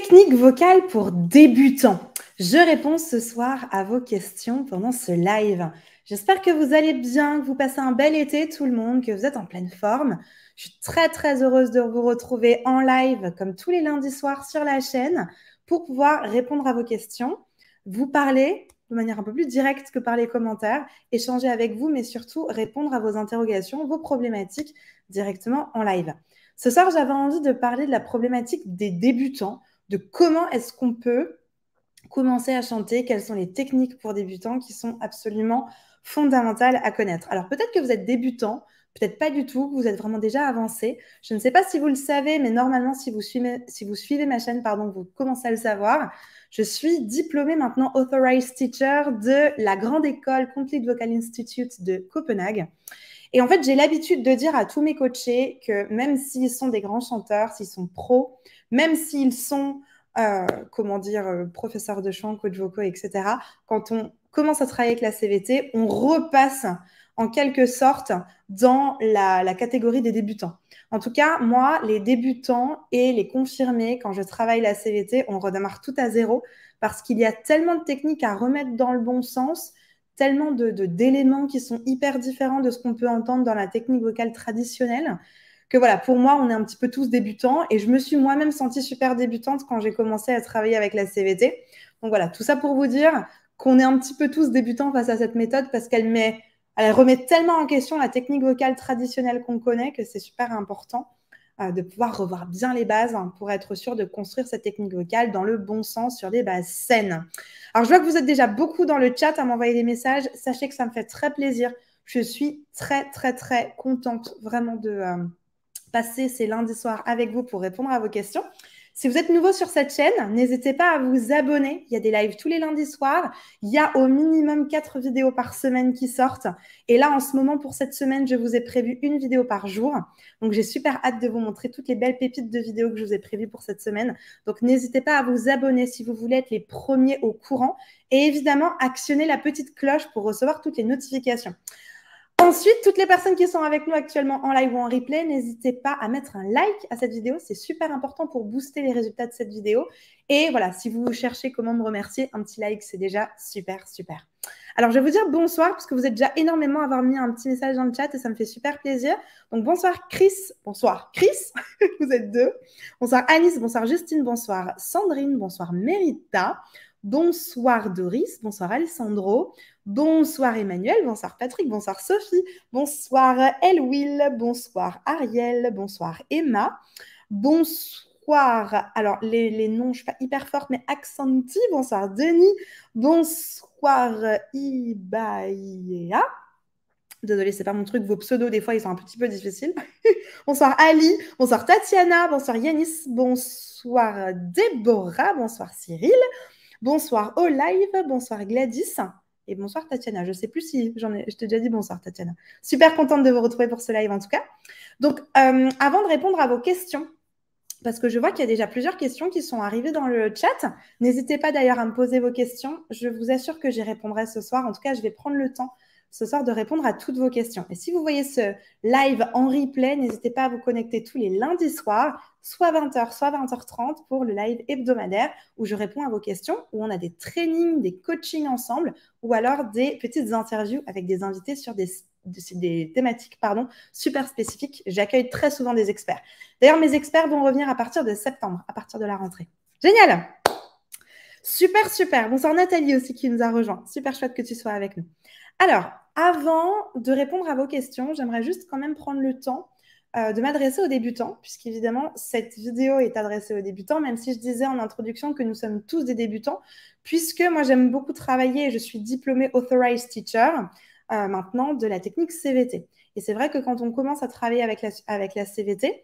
Technique vocale pour débutants. Je réponds ce soir à vos questions pendant ce live. J'espère que vous allez bien, que vous passez un bel été tout le monde, que vous êtes en pleine forme. Je suis très très heureuse de vous retrouver en live comme tous les lundis soirs sur la chaîne pour pouvoir répondre à vos questions, vous parler de manière un peu plus directe que par les commentaires, échanger avec vous, mais surtout répondre à vos interrogations, vos problématiques directement en live. Ce soir, j'avais envie de parler de la problématique des débutants de comment est-ce qu'on peut commencer à chanter, quelles sont les techniques pour débutants qui sont absolument fondamentales à connaître. Alors peut-être que vous êtes débutant, peut-être pas du tout, vous êtes vraiment déjà avancé. Je ne sais pas si vous le savez, mais normalement, si vous suivez, ma chaîne, pardon, vous commencez à le savoir. Je suis diplômée maintenant Authorized Teacher de la grande école Complete Vocal Institute de Copenhague. Et en fait, j'ai l'habitude de dire à tous mes coachés que même s'ils sont des grands chanteurs, s'ils sont pros, même s'ils sont, euh, comment dire, euh, professeurs de chant, coach vocaux, etc., quand on commence à travailler avec la CVT, on repasse en quelque sorte dans la, catégorie des débutants. En tout cas, moi, les débutants et les confirmés, quand je travaille la CVT, on redémarre tout à zéro parce qu'il y a tellement de techniques à remettre dans le bon sens, tellement d'éléments qui sont hyper différents de ce qu'on peut entendre dans la technique vocale traditionnelle, que voilà, pour moi, on est un petit peu tous débutants et je me suis moi-même sentie super débutante quand j'ai commencé à travailler avec la CVT. Donc voilà, tout ça pour vous dire qu'on est un petit peu tous débutants face à cette méthode parce qu'elle met, elle remet tellement en question la technique vocale traditionnelle qu'on connaît que c'est super important euh, de pouvoir revoir bien les bases hein, pour être sûr de construire cette technique vocale dans le bon sens sur des bases saines. Alors, je vois que vous êtes déjà beaucoup dans le chat à m'envoyer des messages. Sachez que ça me fait très plaisir. Je suis très, très, très contente vraiment de, euh, passer ces lundis soirs avec vous pour répondre à vos questions. Si vous êtes nouveau sur cette chaîne, n'hésitez pas à vous abonner. Il y a des lives tous les lundis soirs. Il y a au minimum quatre vidéos par semaine qui sortent. Et là, en ce moment, pour cette semaine, je vous ai prévu une vidéo par jour. Donc, j'ai super hâte de vous montrer toutes les belles pépites de vidéos que je vous ai prévues pour cette semaine. Donc, n'hésitez pas à vous abonner si vous voulez être les premiers au courant. Et évidemment, actionnez la petite cloche pour recevoir toutes les notifications. Ensuite, toutes les personnes qui sont avec nous actuellement en live ou en replay, n'hésitez pas à mettre un like à cette vidéo. C'est super important pour booster les résultats de cette vidéo. Et voilà, si vous cherchez comment me remercier, un petit like, c'est déjà super, super. Alors, je vais vous dire bonsoir, parce que vous êtes déjà énormément à avoir mis un petit message dans le chat et ça me fait super plaisir. Donc, bonsoir Chris, bonsoir Chris, vous êtes deux. Bonsoir Alice. bonsoir Justine, bonsoir Sandrine, bonsoir Mérita. Bonsoir Doris, bonsoir Alessandro, bonsoir Emmanuel, bonsoir Patrick, bonsoir Sophie, bonsoir Elwil, bonsoir Ariel, bonsoir Emma, bonsoir, alors les, noms, je ne suis pas hyper forte, mais Accenti, bonsoir Denis, bonsoir Ibaïa. Désolée, c'est pas mon truc. Vos pseudos, des fois, ils sont un petit peu difficiles. bonsoir Ali, bonsoir Tatiana, bonsoir Yanis, bonsoir Déborah, bonsoir Cyril, Bonsoir au live, bonsoir Gladys et bonsoir Tatiana. Je ne sais plus si j'en ai, je t'ai déjà dit bonsoir Tatiana. Super contente de vous retrouver pour ce live en tout cas. Donc, euh, avant de répondre à vos questions, parce que je vois qu'il y a déjà plusieurs questions qui sont arrivées dans le chat. N'hésitez pas d'ailleurs à me poser vos questions. Je vous assure que j'y répondrai ce soir. En tout cas, je vais prendre le temps ce soir de répondre à toutes vos questions. Et si vous voyez ce live en replay, n'hésitez pas à vous connecter tous les lundis soirs, soit 20h, soit 20h30 pour le live hebdomadaire où je réponds à vos questions, où on a des trainings, des coachings ensemble ou alors des petites interviews avec des invités sur des, thématiques pardon, super spécifiques. J'accueille très souvent des experts. D'ailleurs, mes experts vont revenir à partir de septembre, à partir de la rentrée. Génial Super, super. Bonsoir Nathalie aussi qui nous a rejoint. Super chouette que tu sois avec nous. Alors, avant de répondre à vos questions, j'aimerais juste quand même prendre le temps euh, de m'adresser aux débutants, évidemment cette vidéo est adressée aux débutants, même si je disais en introduction que nous sommes tous des débutants, puisque moi, j'aime beaucoup travailler, je suis diplômée Authorized Teacher euh, maintenant de la technique CVT. Et c'est vrai que quand on commence à travailler avec la CVT,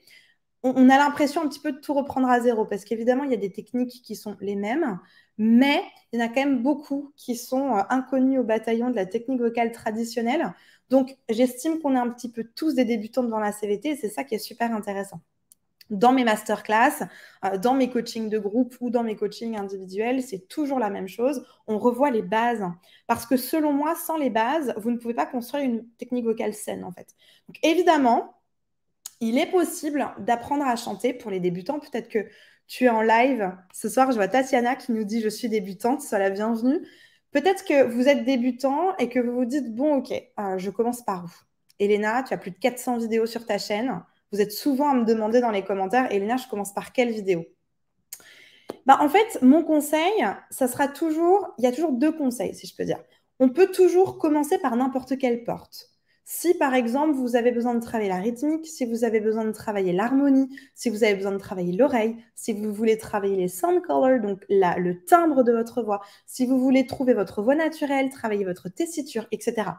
on, a l'impression un petit peu de tout reprendre à zéro, parce qu'évidemment, il y a des techniques qui sont les mêmes, mais il y en a quand même beaucoup qui sont euh, inconnues au bataillon de la technique vocale traditionnelle. Donc, j'estime qu'on est un petit peu tous des débutants devant la CVT, et c'est ça qui est super intéressant dans mes masterclass, euh, dans mes coachings de groupe ou dans mes coachings individuels, c'est toujours la même chose. On revoit les bases. Parce que selon moi, sans les bases, vous ne pouvez pas construire une technique vocale saine, en fait. Donc évidemment, il est possible d'apprendre à chanter pour les débutants. Peut-être que tu es en live. Ce soir, je vois Tatiana qui nous dit Je suis débutante, sois la bienvenue. Peut-être que vous êtes débutant et que vous vous dites Bon, ok, euh, je commence par où Elena, tu as plus de 400 vidéos sur ta chaîne. Vous êtes souvent à me demander dans les commentaires Elena, je commence par quelle vidéo bah, En fait, mon conseil, ça sera toujours il y a toujours deux conseils, si je peux dire. On peut toujours commencer par n'importe quelle porte. Si par exemple vous avez besoin de travailler la rythmique, si vous avez besoin de travailler l'harmonie, si vous avez besoin de travailler l'oreille, si vous voulez travailler les sound colors, donc le timbre de votre voix, si vous voulez trouver votre voix naturelle, travailler votre tessiture, etc.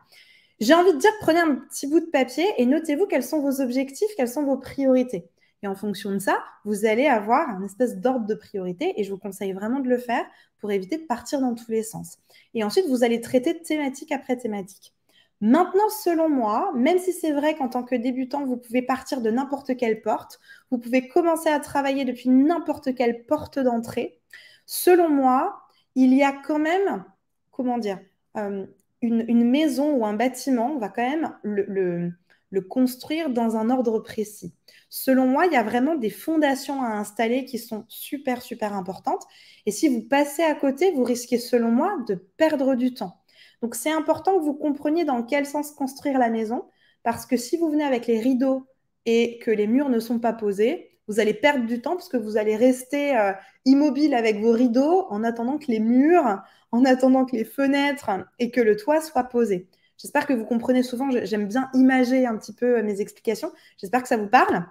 J'ai envie de dire, prenez un petit bout de papier et notez-vous quels sont vos objectifs, quelles sont vos priorités. Et en fonction de ça, vous allez avoir un espèce d'ordre de priorité et je vous conseille vraiment de le faire pour éviter de partir dans tous les sens. Et ensuite, vous allez traiter thématique après thématique. Maintenant, selon moi, même si c'est vrai qu'en tant que débutant, vous pouvez partir de n'importe quelle porte, vous pouvez commencer à travailler depuis n'importe quelle porte d'entrée, selon moi, il y a quand même, comment dire, euh, une, maison ou un bâtiment, on va quand même le construire dans un ordre précis. Selon moi, il y a vraiment des fondations à installer qui sont super, super importantes. Et si vous passez à côté, vous risquez, selon moi, de perdre du temps. Donc c'est important que vous compreniez dans quel sens construire la maison, parce que si vous venez avec les rideaux et que les murs ne sont pas posés, vous allez perdre du temps parce que vous allez rester euh, immobile avec vos rideaux en attendant que les murs, en attendant que les fenêtres et que le toit soient posés. J'espère que vous comprenez souvent, j'aime bien imager un petit peu euh, mes explications, j'espère que ça vous parle.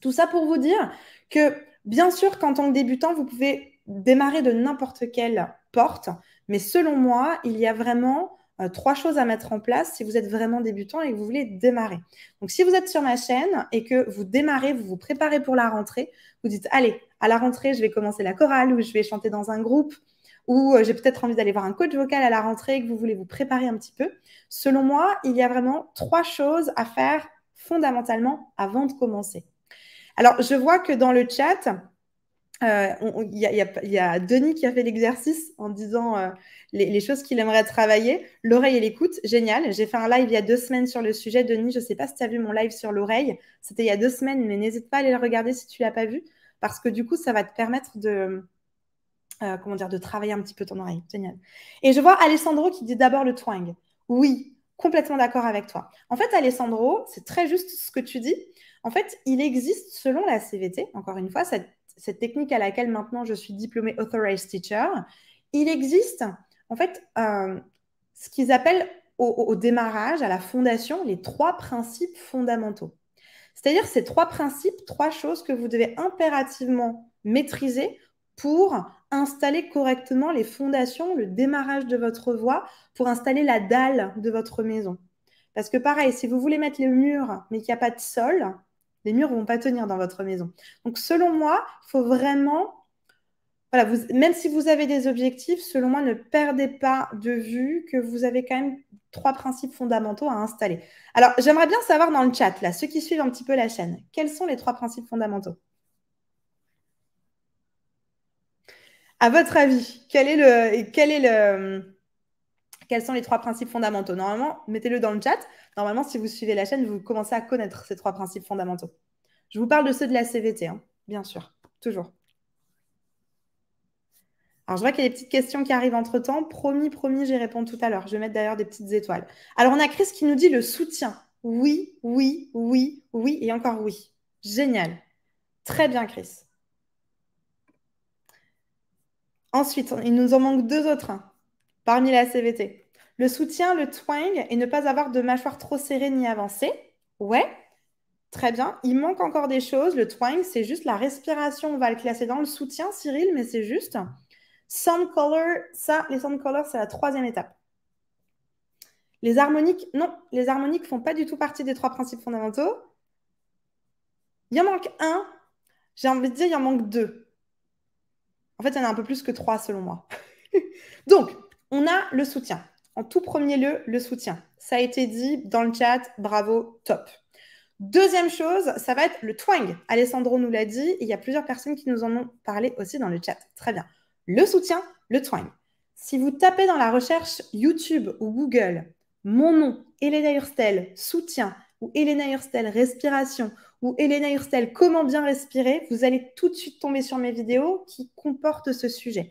Tout ça pour vous dire que bien sûr qu'en tant que débutant, vous pouvez démarrer de n'importe quelle porte. Mais selon moi, il y a vraiment euh, trois choses à mettre en place si vous êtes vraiment débutant et que vous voulez démarrer. Donc, si vous êtes sur ma chaîne et que vous démarrez, vous vous préparez pour la rentrée, vous dites, allez, à la rentrée, je vais commencer la chorale ou je vais chanter dans un groupe ou euh, j'ai peut-être envie d'aller voir un coach vocal à la rentrée et que vous voulez vous préparer un petit peu. Selon moi, il y a vraiment trois choses à faire fondamentalement avant de commencer. Alors, je vois que dans le chat, euh, il y, a Denis qui a fait l'exercice en disant euh, les, choses qu'il aimerait travailler. L'oreille et l'écoute, génial. J'ai fait un live il y a deux semaines sur le sujet. Denis, je ne sais pas si tu as vu mon live sur l'oreille. C'était il y a deux semaines, mais n'hésite pas à aller le regarder si tu ne l'as pas vu. Parce que du coup, ça va te permettre de, euh, comment dire, de travailler un petit peu ton oreille. Génial. Et je vois Alessandro qui dit d'abord le twang. Oui, complètement d'accord avec toi. En fait, Alessandro, c'est très juste ce que tu dis. En fait, il existe selon la CVT, encore une fois, cette technique à laquelle maintenant je suis diplômée authorized teacher, il existe en fait euh, ce qu'ils appellent au, démarrage, à la fondation, les trois principes fondamentaux. C'est-à-dire ces trois principes, trois choses que vous devez impérativement maîtriser pour installer correctement les fondations, le démarrage de votre voie, pour installer la dalle de votre maison. Parce que pareil, si vous voulez mettre le mur mais qu'il n'y a pas de sol, les murs ne vont pas tenir dans votre maison. Donc, selon moi, il faut vraiment voilà, même si vous avez des objectifs, selon moi, ne perdez pas de vue que vous avez quand même trois principes fondamentaux à installer. Alors, j'aimerais bien savoir dans le chat, là, ceux qui suivent un petit peu la chaîne, quels sont les trois principes fondamentaux À votre avis, quel est le, quel est le, quels sont les trois principes fondamentaux. Normalement, mettez-le dans le chat. Normalement, si vous suivez la chaîne, vous commencez à connaître ces trois principes fondamentaux. Je vous parle de ceux de la CVT, hein, bien sûr, toujours. Alors, je vois qu'il y a des petites questions qui arrivent entre-temps. Promis, promis, j'y réponds tout à l'heure. Je vais mettre d'ailleurs des petites étoiles. Alors, on a Chris qui nous dit le soutien. Oui, oui, oui, oui et encore oui. Génial. Très bien, Chris. Ensuite, il nous en manque deux autres hein, parmi la CVT. Le soutien, le twang et ne pas avoir de mâchoire trop serrée ni avancée. Ouais, très bien. Il manque encore des choses. Le twang, c'est juste la respiration. On va le classer dans le soutien, Cyril, mais c'est juste. Sound color, ça, les sound colors, c'est la troisième étape. Les harmoniques, non, les harmoniques font pas du tout partie des trois principes fondamentaux. Il en manque un. J'ai envie de dire, il en manque deux. En fait, il y en a un peu plus que trois selon moi. Donc, on a le soutien. En tout premier lieu, le soutien. Ça a été dit dans le chat, bravo, top. Deuxième chose, ça va être le twang. Alessandro nous l'a dit, il y a plusieurs personnes qui nous en ont parlé aussi dans le chat. Très bien. Le soutien, le twang. Si vous tapez dans la recherche YouTube ou Google mon nom, Elena Hurstel, soutien, ou Elena Hurstel, respiration, ou Elena Hurstel, comment bien respirer, vous allez tout de suite tomber sur mes vidéos qui comportent ce sujet.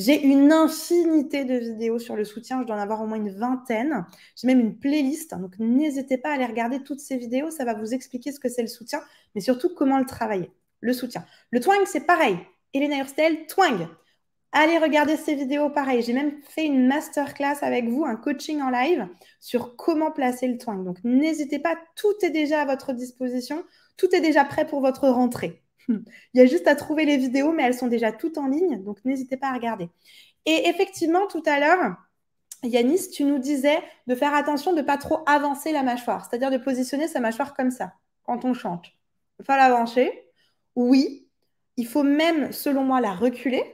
J'ai une infinité de vidéos sur le soutien, je dois en avoir au moins une vingtaine. J'ai même une playlist, donc n'hésitez pas à aller regarder toutes ces vidéos, ça va vous expliquer ce que c'est le soutien, mais surtout comment le travailler, le soutien. Le twang, c'est pareil. Elena Hurstel, twang. Allez regarder ces vidéos, pareil. J'ai même fait une masterclass avec vous, un coaching en live sur comment placer le twang. Donc n'hésitez pas, tout est déjà à votre disposition, tout est déjà prêt pour votre rentrée. Il y a juste à trouver les vidéos, mais elles sont déjà toutes en ligne, donc n'hésitez pas à regarder. Et effectivement, tout à l'heure, Yanis, tu nous disais de faire attention de ne pas trop avancer la mâchoire, c'est-à-dire de positionner sa mâchoire comme ça quand on chante. Il faut l'avancer. Oui, il faut même, selon moi, la reculer.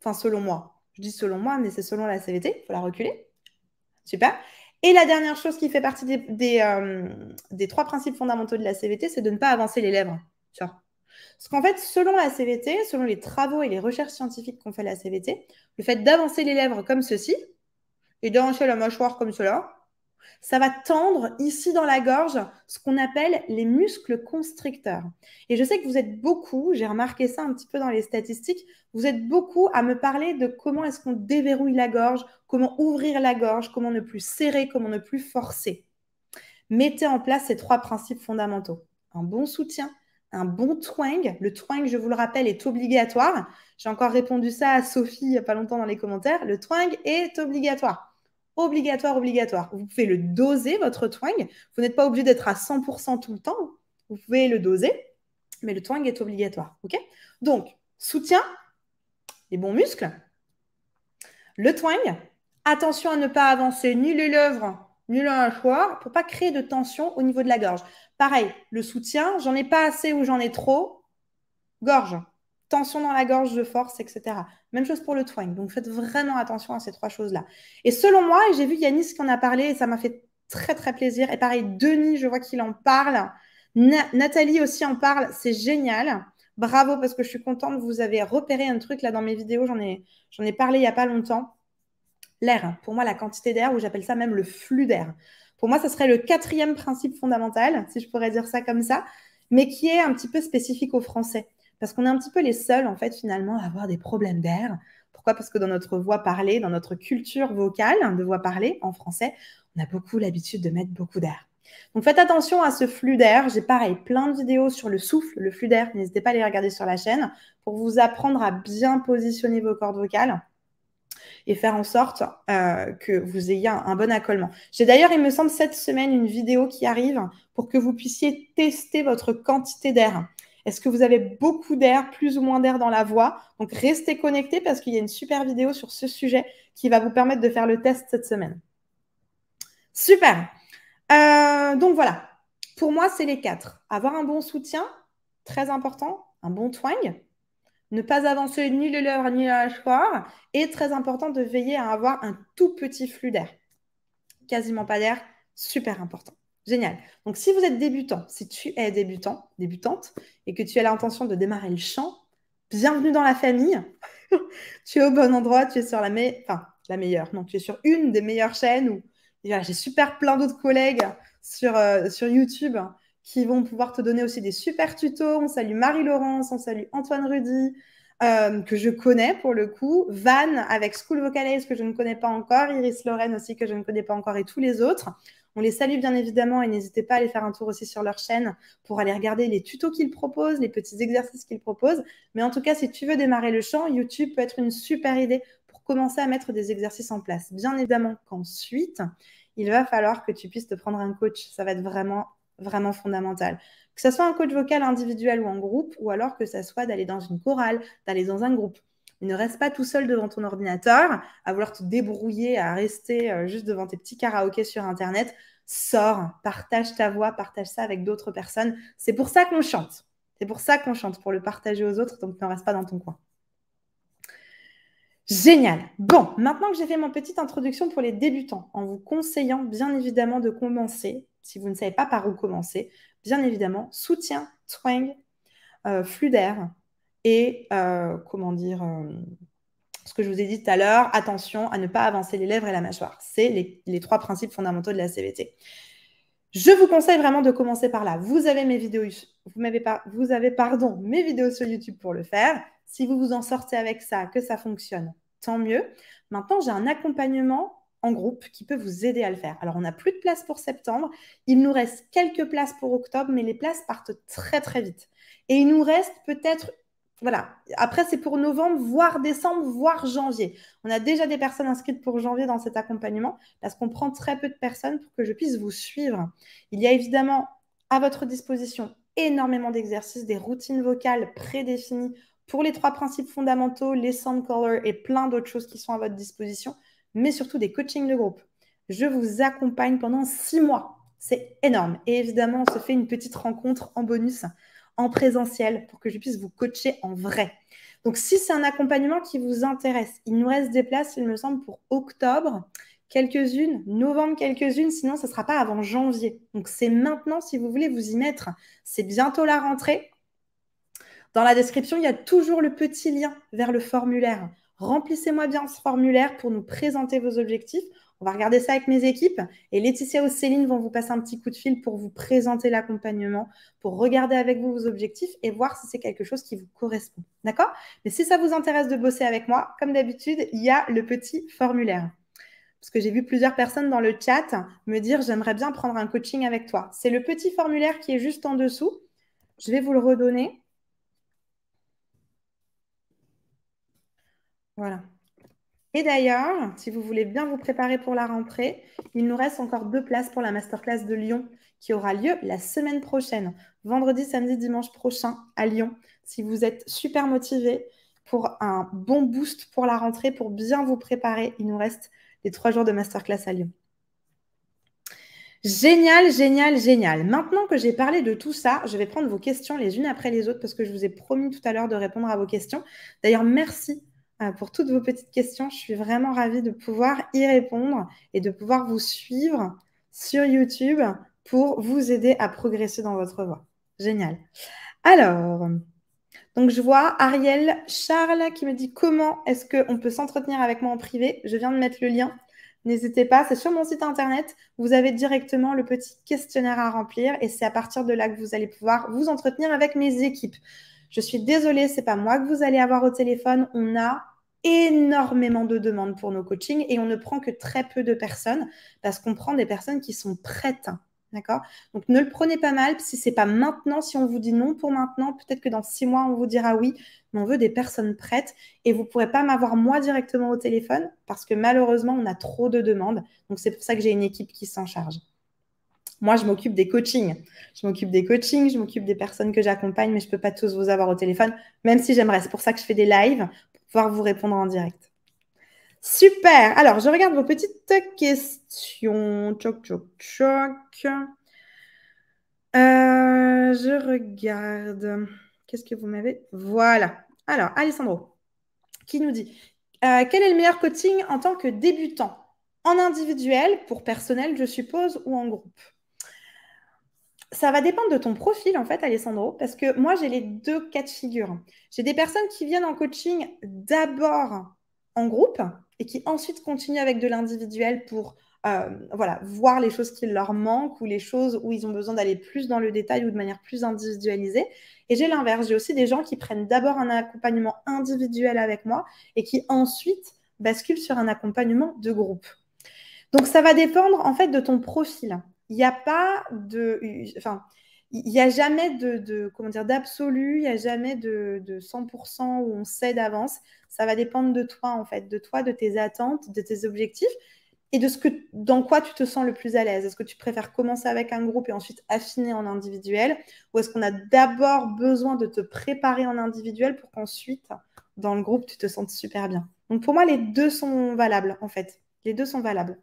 Enfin, selon moi. Je dis selon moi, mais c'est selon la CVT. Il faut la reculer. Super. Et la dernière chose qui fait partie des, euh, trois principes fondamentaux de la CVT, c'est de ne pas avancer les lèvres. Ce qu'en fait, selon la CVT, selon les travaux et les recherches scientifiques qu'on fait à la CVT, le fait d'avancer les lèvres comme ceci et d'avancer la mâchoire comme cela, ça va tendre ici dans la gorge ce qu'on appelle les muscles constricteurs. Et je sais que vous êtes beaucoup, j'ai remarqué ça un petit peu dans les statistiques, vous êtes beaucoup à me parler de comment est-ce qu'on déverrouille la gorge, comment ouvrir la gorge, comment ne plus serrer, comment ne plus forcer. Mettez en place ces trois principes fondamentaux. Un bon soutien, un bon twang. Le twang, je vous le rappelle, est obligatoire. J'ai encore répondu ça à Sophie il n'y a pas longtemps dans les commentaires. Le twang est obligatoire. Obligatoire, obligatoire. Vous pouvez le doser, votre twang. Vous n'êtes pas obligé d'être à 100% tout le temps. Vous pouvez le doser, mais le twang est obligatoire. OK Donc, soutien, les bons muscles. Le twang, attention à ne pas avancer ni les lèvres, ni le choix, pour pas créer de tension au niveau de la gorge. Pareil, le soutien, j'en ai pas assez ou j'en ai trop. Gorge, tension dans la gorge de force, etc. Même chose pour le twang. Donc faites vraiment attention à ces trois choses-là. Et selon moi, j'ai vu Yanis qui en a parlé et ça m'a fait très très plaisir. Et pareil, Denis, je vois qu'il en parle. Nathalie aussi en parle, c'est génial. Bravo parce que je suis contente, vous avez repéré un truc là dans mes vidéos, j'en ai, j'en ai parlé il n'y a pas longtemps. L'air, pour moi la quantité d'air, ou j'appelle ça même le flux d'air. Pour moi, ce serait le quatrième principe fondamental, si je pourrais dire ça comme ça, mais qui est un petit peu spécifique aux Français. Parce qu'on est un petit peu les seuls, en fait, finalement, à avoir des problèmes d'air. Pourquoi Parce que dans notre voix parlée, dans notre culture vocale de voix parlée en français, on a beaucoup l'habitude de mettre beaucoup d'air. Donc faites attention à ce flux d'air. J'ai pareil plein de vidéos sur le souffle, le flux d'air. N'hésitez pas à les regarder sur la chaîne pour vous apprendre à bien positionner vos cordes vocales et faire en sorte euh, que vous ayez un, bon accolement. J'ai d'ailleurs, il me semble, cette semaine une vidéo qui arrive pour que vous puissiez tester votre quantité d'air. Est-ce que vous avez beaucoup d'air, plus ou moins d'air dans la voix Donc restez connectés parce qu'il y a une super vidéo sur ce sujet qui va vous permettre de faire le test cette semaine. Super. Euh, donc voilà, pour moi, c'est les quatre. Avoir un bon soutien, très important, un bon twang, ne pas avancer ni le lèvre ni la mâchoire, et très important de veiller à avoir un tout petit flux d'air. Quasiment pas d'air, super important. Génial. Donc si vous êtes débutant, si tu es débutant, débutante, et que tu as l'intention de démarrer le chant, bienvenue dans la famille. tu es au bon endroit, tu es sur la, la meilleure, non, tu es sur une des meilleures chaînes où j'ai super plein d'autres collègues sur euh, YouTube qui vont pouvoir te donner aussi des super tutos. On salue Marie-Laurence, on salue Antoine Rudy, euh, que je connais pour le coup, Van avec School Vocalize que je ne connais pas encore, Iris Lorraine aussi que je ne connais pas encore et tous les autres. On les salue bien évidemment et n'hésitez pas à aller faire un tour aussi sur leur chaîne pour aller regarder les tutos qu'ils proposent, les petits exercices qu'ils proposent. Mais en tout cas, si tu veux démarrer le chant, YouTube peut être une super idée pour commencer à mettre des exercices en place. Bien évidemment qu'ensuite, il va falloir que tu puisses te prendre un coach. Ça va être vraiment vraiment fondamentale. Que ce soit un coach vocal individuel ou en groupe, ou alors que ce soit d'aller dans une chorale, d'aller dans un groupe. ne reste pas tout seul devant ton ordinateur, à vouloir te débrouiller, à rester euh, juste devant tes petits karaokés sur Internet. Sors, partage ta voix, partage ça avec d'autres personnes. C'est pour ça qu'on chante. C'est pour ça qu'on chante, pour le partager aux autres, donc ne reste pas dans ton coin. Génial. Bon, maintenant que j'ai fait ma petite introduction pour les débutants, en vous conseillant bien évidemment de commencer si vous ne savez pas par où commencer, bien évidemment, soutien, twang, euh, flux d'air et euh, comment dire euh, ce que je vous ai dit tout à l'heure, attention à ne pas avancer les lèvres et la mâchoire. C'est les, trois principes fondamentaux de la CBT. Je vous conseille vraiment de commencer par là. Vous avez mes vidéos, vous, m'avez vous avez pardon, mes vidéos sur YouTube pour le faire. Si vous vous en sortez avec ça, que ça fonctionne, tant mieux. Maintenant, j'ai un accompagnement groupe qui peut vous aider à le faire. Alors, on n'a plus de place pour septembre. Il nous reste quelques places pour octobre, mais les places partent très, très vite. Et il nous reste peut-être voilà. Après, c'est pour novembre, voire décembre, voire janvier. On a déjà des personnes inscrites pour janvier dans cet accompagnement parce qu'on prend très peu de personnes pour que je puisse vous suivre. Il y a évidemment à votre disposition énormément d'exercices, des routines vocales prédéfinies pour les trois principes fondamentaux, les sound color et plein d'autres choses qui sont à votre disposition mais surtout des coachings de groupe. Je vous accompagne pendant six mois. C'est énorme. Et évidemment, on se fait une petite rencontre en bonus, en présentiel, pour que je puisse vous coacher en vrai. Donc, si c'est un accompagnement qui vous intéresse, il nous reste des places, il me semble, pour octobre, quelques-unes, novembre, quelques-unes, sinon, ce ne sera pas avant janvier. Donc, c'est maintenant si vous voulez vous y mettre. C'est bientôt la rentrée. Dans la description, il y a toujours le petit lien vers le formulaire. Remplissez-moi bien ce formulaire pour nous présenter vos objectifs. On va regarder ça avec mes équipes et Laetitia ou Céline vont vous passer un petit coup de fil pour vous présenter l'accompagnement, pour regarder avec vous vos objectifs et voir si c'est quelque chose qui vous correspond. D'accord Mais si ça vous intéresse de bosser avec moi, comme d'habitude, il y a le petit formulaire. Parce que j'ai vu plusieurs personnes dans le chat me dire j'aimerais bien prendre un coaching avec toi. C'est le petit formulaire qui est juste en dessous. Je vais vous le redonner. Voilà. Et d'ailleurs, si vous voulez bien vous préparer pour la rentrée, il nous reste encore deux places pour la masterclass de Lyon qui aura lieu la semaine prochaine, vendredi, samedi, dimanche prochain à Lyon. Si vous êtes super motivé pour un bon boost pour la rentrée, pour bien vous préparer, il nous reste les trois jours de masterclass à Lyon. Génial, génial, génial. Maintenant que j'ai parlé de tout ça, je vais prendre vos questions les unes après les autres parce que je vous ai promis tout à l'heure de répondre à vos questions. D'ailleurs, merci euh, pour toutes vos petites questions. Je suis vraiment ravie de pouvoir y répondre et de pouvoir vous suivre sur YouTube pour vous aider à progresser dans votre voie. Génial. Alors, donc je vois Ariel Charles qui me dit comment est-ce qu'on peut s'entretenir avec moi en privé. Je viens de mettre le lien. N'hésitez pas, c'est sur mon site internet. Vous avez directement le petit questionnaire à remplir et c'est à partir de là que vous allez pouvoir vous entretenir avec mes équipes. Je suis désolée, c'est pas moi que vous allez avoir au téléphone. On a énormément de demandes pour nos coachings et on ne prend que très peu de personnes parce qu'on prend des personnes qui sont prêtes. Hein. D'accord Donc ne le prenez pas mal. Si c'est pas maintenant, si on vous dit non pour maintenant, peut-être que dans six mois, on vous dira oui. Mais on veut des personnes prêtes et vous ne pourrez pas m'avoir moi directement au téléphone parce que malheureusement, on a trop de demandes. Donc c'est pour ça que j'ai une équipe qui s'en charge. Moi, je m'occupe des coachings. Je m'occupe des coachings, je m'occupe des personnes que j'accompagne, mais je ne peux pas tous vous avoir au téléphone, même si j'aimerais. C'est pour ça que je fais des lives, pour pouvoir vous répondre en direct. Super. Alors, je regarde vos petites questions. choc choc choc euh, je regarde. Qu'est-ce que vous m'avez Voilà. Alors, Alessandro, qui nous dit euh, Quel est le meilleur coaching en tant que débutant En individuel, pour personnel, je suppose, ou en groupe ça va dépendre de ton profil, en fait, Alessandro, parce que moi, j'ai les deux cas de figure. J'ai des personnes qui viennent en coaching d'abord en groupe et qui ensuite continuent avec de l'individuel pour euh, voilà, voir les choses qui leur manquent ou les choses où ils ont besoin d'aller plus dans le détail ou de manière plus individualisée. Et j'ai l'inverse, j'ai aussi des gens qui prennent d'abord un accompagnement individuel avec moi et qui ensuite basculent sur un accompagnement de groupe. Donc ça va dépendre en fait de ton profil il n'y a pas de. Enfin, il n'y a jamais de, comment dire d'absolu, il n'y a jamais de, 100% où on sait d'avance. Ça va dépendre de toi en fait, de toi, de tes attentes, de tes objectifs et de ce que dans quoi tu te sens le plus à l'aise. Est-ce que tu préfères commencer avec un groupe et ensuite affiner en individuel, ou est-ce qu'on a d'abord besoin de te préparer en individuel pour qu'ensuite dans le groupe tu te sentes super bien. Donc pour moi les deux sont valables en fait. Les deux sont valables.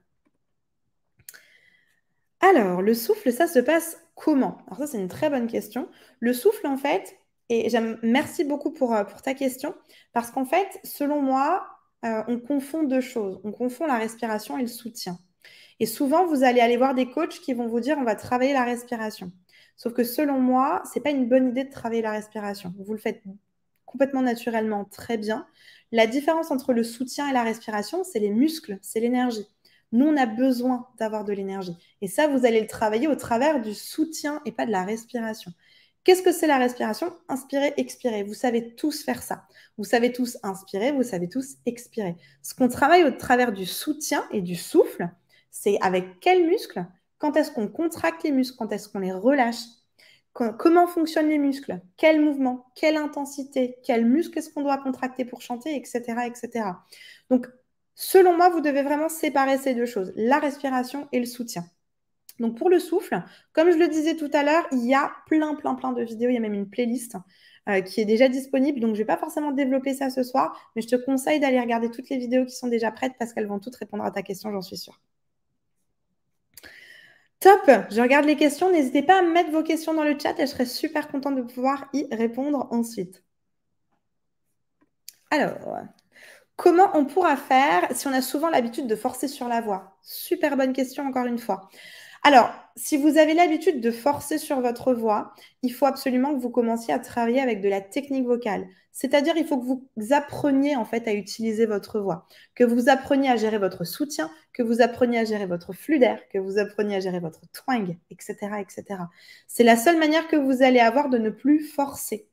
Alors, le souffle, ça se passe comment Alors ça, c'est une très bonne question. Le souffle, en fait, et j'aime, merci beaucoup pour, euh, ta question, parce qu'en fait, selon moi, euh, on confond deux choses. On confond la respiration et le soutien. Et souvent, vous allez aller voir des coachs qui vont vous dire on va travailler la respiration. Sauf que selon moi, ce n'est pas une bonne idée de travailler la respiration. Vous le faites complètement naturellement, très bien. La différence entre le soutien et la respiration, c'est les muscles, c'est l'énergie. Nous, on a besoin d'avoir de l'énergie. Et ça, vous allez le travailler au travers du soutien et pas de la respiration. Qu'est-ce que c'est la respiration Inspirer, expirer. Vous savez tous faire ça. Vous savez tous inspirer, vous savez tous expirer. Ce qu'on travaille au travers du soutien et du souffle, c'est avec quels muscles Quand est-ce qu'on contracte les muscles Quand est-ce qu'on les relâche Comment fonctionnent les muscles Quel mouvement Quelle intensité Quel muscle est-ce qu'on doit contracter pour chanter Etc. etc. Donc, Selon moi, vous devez vraiment séparer ces deux choses, la respiration et le soutien. Donc pour le souffle, comme je le disais tout à l'heure, il y a plein, plein, plein de vidéos, il y a même une playlist euh, qui est déjà disponible. Donc je ne vais pas forcément développer ça ce soir, mais je te conseille d'aller regarder toutes les vidéos qui sont déjà prêtes parce qu'elles vont toutes répondre à ta question, j'en suis sûre. Top, je regarde les questions. N'hésitez pas à mettre vos questions dans le chat et je serai super contente de pouvoir y répondre ensuite. Alors, Comment on pourra faire si on a souvent l'habitude de forcer sur la voix Super bonne question encore une fois. Alors, si vous avez l'habitude de forcer sur votre voix, il faut absolument que vous commenciez à travailler avec de la technique vocale. C'est-à-dire, il faut que vous appreniez en fait à utiliser votre voix, que vous appreniez à gérer votre soutien, que vous appreniez à gérer votre flux d'air, que vous appreniez à gérer votre twang, etc., etc. C'est la seule manière que vous allez avoir de ne plus forcer.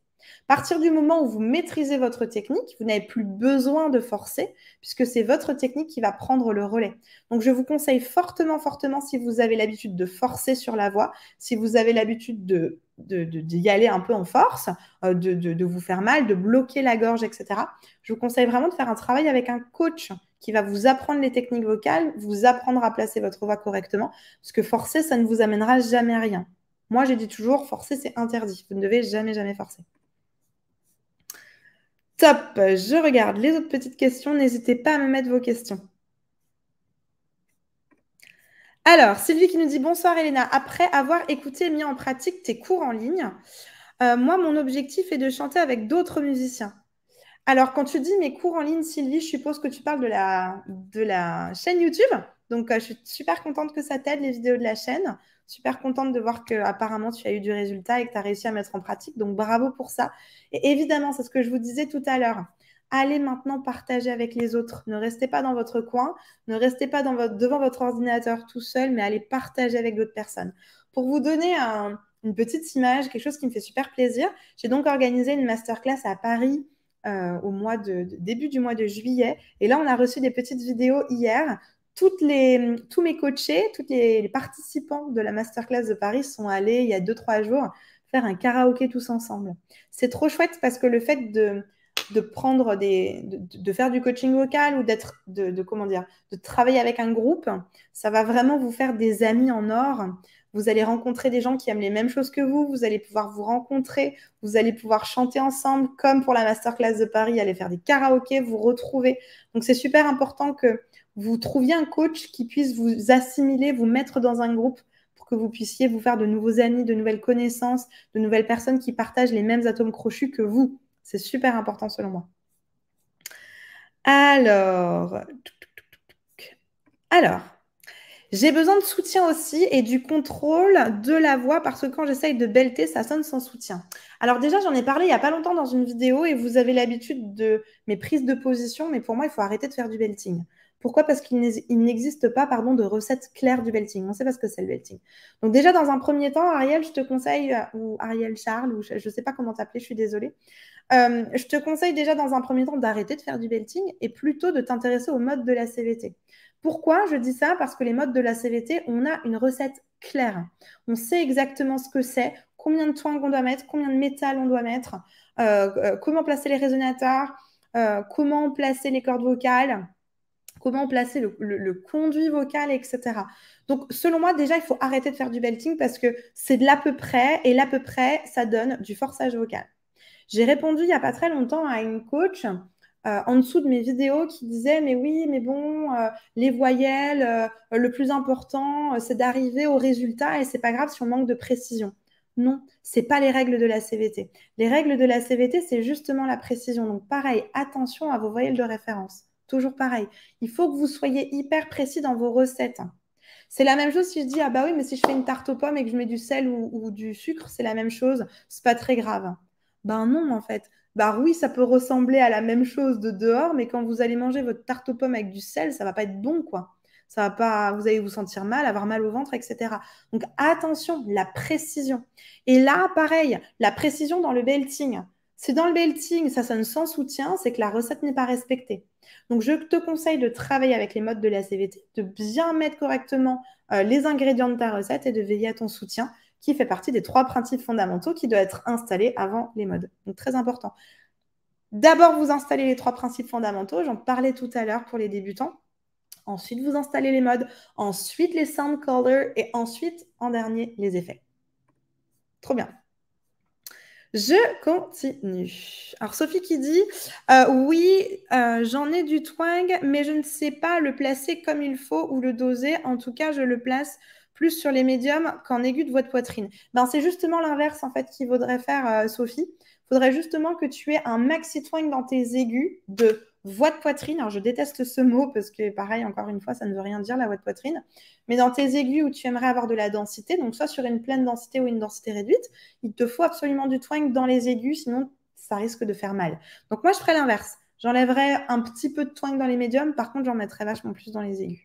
À partir du moment où vous maîtrisez votre technique, vous n'avez plus besoin de forcer, puisque c'est votre technique qui va prendre le relais. Donc je vous conseille fortement, fortement, si vous avez l'habitude de forcer sur la voix si vous avez l'habitude d'y aller un peu en force, euh, de, de, vous faire mal, de bloquer la gorge, etc. Je vous conseille vraiment de faire un travail avec un coach qui va vous apprendre les techniques vocales, vous apprendre à placer votre voix correctement, parce que forcer, ça ne vous amènera jamais à rien. Moi, j'ai dit toujours, forcer, c'est interdit. Vous ne devez jamais, jamais forcer. Top, je regarde les autres petites questions. N'hésitez pas à me mettre vos questions. Alors, Sylvie qui nous dit bonsoir Elena, après avoir écouté et mis en pratique tes cours en ligne, euh, moi, mon objectif est de chanter avec d'autres musiciens. Alors, quand tu dis mes cours en ligne, Sylvie, je suppose que tu parles de la, chaîne YouTube. Donc, euh, je suis super contente que ça t'aide, les vidéos de la chaîne. Super contente de voir que apparemment tu as eu du résultat et que tu as réussi à mettre en pratique. Donc bravo pour ça. Et évidemment, c'est ce que je vous disais tout à l'heure. Allez maintenant partager avec les autres. Ne restez pas dans votre coin, ne restez pas devant votre ordinateur tout seul, mais allez partager avec d'autres personnes. Pour vous donner une petite image, quelque chose qui me fait super plaisir, j'ai donc organisé une masterclass à Paris euh, au mois de, début du mois de juillet. Et là, on a reçu des petites vidéos hier toutes les, tous mes coachés, tous les, participants de la masterclass de Paris sont allés il y a 2-3 jours faire un karaoké tous ensemble. C'est trop chouette parce que le fait de, de prendre des, de, faire du coaching vocal ou d'être, de, comment dire, de travailler avec un groupe, ça va vraiment vous faire des amis en or. Vous allez rencontrer des gens qui aiment les mêmes choses que vous. Vous allez pouvoir vous rencontrer. Vous allez pouvoir chanter ensemble, comme pour la masterclass de Paris, aller faire des karaokés, vous retrouver. Donc c'est super important que vous trouviez un coach qui puisse vous assimiler, vous mettre dans un groupe pour que vous puissiez vous faire de nouveaux amis, de nouvelles connaissances, de nouvelles personnes qui partagent les mêmes atomes crochus que vous. C'est super important selon moi. Alors, alors, j'ai besoin de soutien aussi et du contrôle de la voix parce que quand j'essaye de belter, ça sonne sans soutien. Alors déjà, j'en ai parlé il n'y a pas longtemps dans une vidéo et vous avez l'habitude de mes prises de position, mais pour moi, il faut arrêter de faire du belting. Pourquoi Parce qu'il n'existe pas pardon, de recette claire du belting. On ne sait pas ce que c'est le belting. Donc déjà, dans un premier temps, Ariel, je te conseille, euh, ou Ariel Charles, ou je ne sais pas comment t'appeler, je suis désolée. Euh, je te conseille déjà dans un premier temps d'arrêter de faire du belting et plutôt de t'intéresser aux modes de la CVT. Pourquoi je dis ça Parce que les modes de la CVT, on a une recette claire. On sait exactement ce que c'est, combien de twang on doit mettre, combien de métal on doit mettre, euh, comment placer les résonateurs, comment placer les cordes vocales, comment placer le, conduit vocal, etc. Donc, selon moi, déjà, il faut arrêter de faire du belting parce que c'est de l'à peu près, et l'à peu près, ça donne du forçage vocal. J'ai répondu il n'y a pas très longtemps à une coach euh, en dessous de mes vidéos qui disait mais oui mais bon euh, les voyelles euh, le plus important c'est d'arriver au résultat et c'est pas grave si on manque de précision. Non, c'est pas les règles de la CVT. Les règles de la CVT c'est justement la précision. Donc pareil, attention à vos voyelles de référence. Toujours pareil. Il faut que vous soyez hyper précis dans vos recettes. C'est la même chose si je dis, ah bah oui, mais si je fais une tarte aux pommes et que je mets du sel ou, du sucre, c'est la même chose, c'est pas très grave. Ben non, en fait. ben oui, ça peut ressembler à la même chose de dehors, mais quand vous allez manger votre tarte aux pommes avec du sel, ça va pas être bon, quoi. Ça va pas, vous allez vous sentir mal, avoir mal au ventre, etc. Donc attention, la précision. Et là, pareil, la précision dans le belting. Si dans le belting, ça sonne sans soutien, c'est que la recette n'est pas respectée. Donc, je te conseille de travailler avec les modes de la CVT, de bien mettre correctement euh, les ingrédients de ta recette et de veiller à ton soutien, qui fait partie des trois principes fondamentaux qui doivent être installés avant les modes. Donc, très important. D'abord, vous installez les trois principes fondamentaux. J'en parlais tout à l'heure pour les débutants. Ensuite, vous installez les modes. Ensuite, les sound colors. Et ensuite, en dernier, les effets. Trop bien. Je continue. Alors, Sophie qui dit euh, Oui, euh, j'en ai du twang, mais je ne sais pas le placer comme il faut ou le doser. En tout cas, je le place plus sur les médiums qu'en aigu de votre poitrine. Ben, c'est justement l'inverse, en fait, qu'il faudrait faire, euh, Sophie. Il faudrait justement que tu aies un maxi twang dans tes aigus de voix de poitrine. Alors, je déteste ce mot parce que, pareil, encore une fois, ça ne veut rien dire, la voix de poitrine. Mais dans tes aigus où tu aimerais avoir de la densité, donc soit sur une pleine densité ou une densité réduite, il te faut absolument du twang dans les aigus, sinon ça risque de faire mal. Donc, moi, je ferais l'inverse. J'enlèverais un petit peu de twang dans les médiums. Par contre, j'en mettrais vachement plus dans les aigus.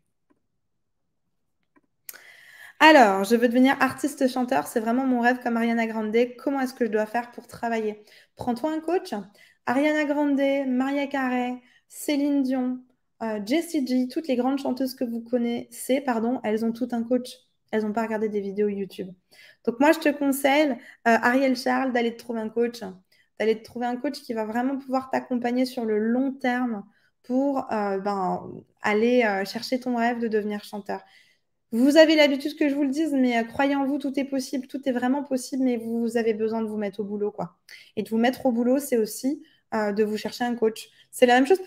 Alors, je veux devenir artiste chanteur, c'est vraiment mon rêve comme Ariana Grande. Comment est-ce que je dois faire pour travailler Prends-toi un coach. Ariana Grande, Maria Carey, Céline Dion, euh, Jessie G, toutes les grandes chanteuses que vous connaissez, pardon, elles ont tout un coach. Elles n'ont pas regardé des vidéos YouTube. Donc moi, je te conseille, euh, Ariel Charles, d'aller te trouver un coach, d'aller te trouver un coach qui va vraiment pouvoir t'accompagner sur le long terme pour euh, ben, aller chercher ton rêve de devenir chanteur. Vous avez l'habitude que je vous le dise, mais croyez en vous, tout est possible, tout est vraiment possible, mais vous avez besoin de vous mettre au boulot, quoi. Et de vous mettre au boulot, c'est aussi euh, de vous chercher un coach. C'est la même chose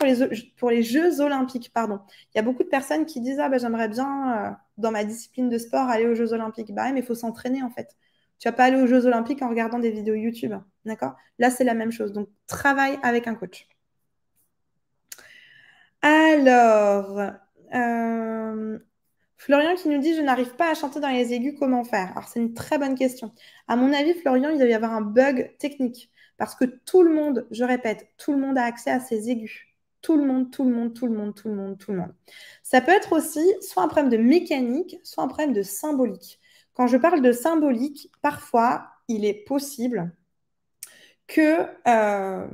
pour les, Jeux olympiques. Pardon. Il y a beaucoup de personnes qui disent ah, ben, j'aimerais bien, euh, dans ma discipline de sport, aller aux Jeux olympiques. Bah, mais il faut s'entraîner en fait. Tu vas pas aller aux Jeux olympiques en regardant des vidéos YouTube. D'accord Là, c'est la même chose. Donc, travaille avec un coach. Alors, euh, Florian qui nous dit Je n'arrive pas à chanter dans les aigus, comment faire Alors, c'est une très bonne question. À mon avis, Florian, il doit y avoir un bug technique. Parce que tout le monde, je répète, tout le monde a accès à ses aigus. Tout le monde, tout le monde, tout le monde, tout le monde, tout le monde. Ça peut être aussi soit un problème de mécanique, soit un problème de symbolique. Quand je parle de symbolique, parfois, il est possible que euh,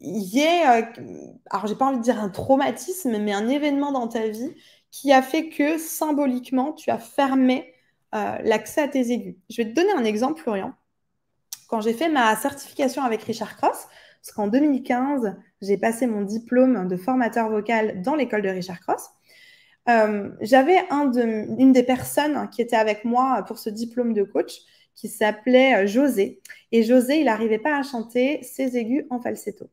y ait, euh, alors j'ai pas envie de dire un traumatisme, mais un événement dans ta vie qui a fait que symboliquement, tu as fermé euh, l'accès à tes aigus. Je vais te donner un exemple, Florian quand j'ai fait ma certification avec Richard Cross, parce qu'en 2015, j'ai passé mon diplôme de formateur vocal dans l'école de Richard Cross. Euh, j'avais une des personnes qui était avec moi pour ce diplôme de coach qui s'appelait euh, José. Et José, il n'arrivait pas à chanter ses aigus en falsetto.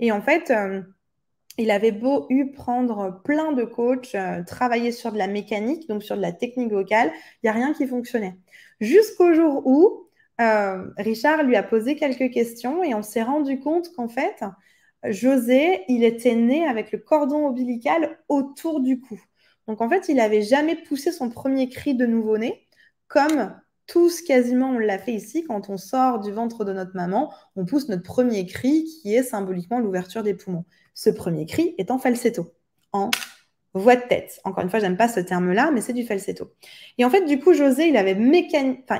Et en fait, euh, il avait beau eu prendre plein de coachs, travailler sur de la mécanique, donc sur de la technique vocale, il n'y a rien qui fonctionnait. Jusqu'au jour où euh, Richard lui a posé quelques questions et on s'est rendu compte qu'en fait, José, il était né avec le cordon ombilical autour du cou. Donc en fait, il n'avait jamais poussé son premier cri de nouveau-né, comme tous quasiment on l'a fait ici quand on sort du ventre de notre maman, on pousse notre premier cri qui est symboliquement l'ouverture des poumons. Ce premier cri est en falsetto, en voix de tête. Encore une fois, j'aime pas ce terme-là, mais c'est du falsetto. Et en fait, du coup, José, il avait,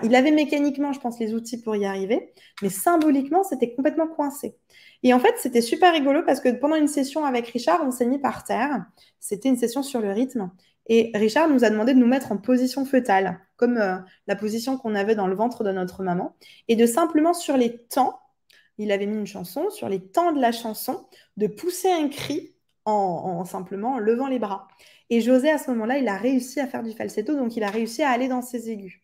il avait mécaniquement, je pense, les outils pour y arriver, mais symboliquement, c'était complètement coincé. Et en fait, c'était super rigolo parce que pendant une session avec Richard, on s'est mis par terre. C'était une session sur le rythme. Et Richard nous a demandé de nous mettre en position fœtale, comme euh, la position qu'on avait dans le ventre de notre maman, et de simplement sur les temps, il avait mis une chanson, sur les temps de la chanson, de pousser un cri en, en, simplement levant les bras. Et José, à ce moment-là, il a réussi à faire du falsetto, donc il a réussi à aller dans ses aigus.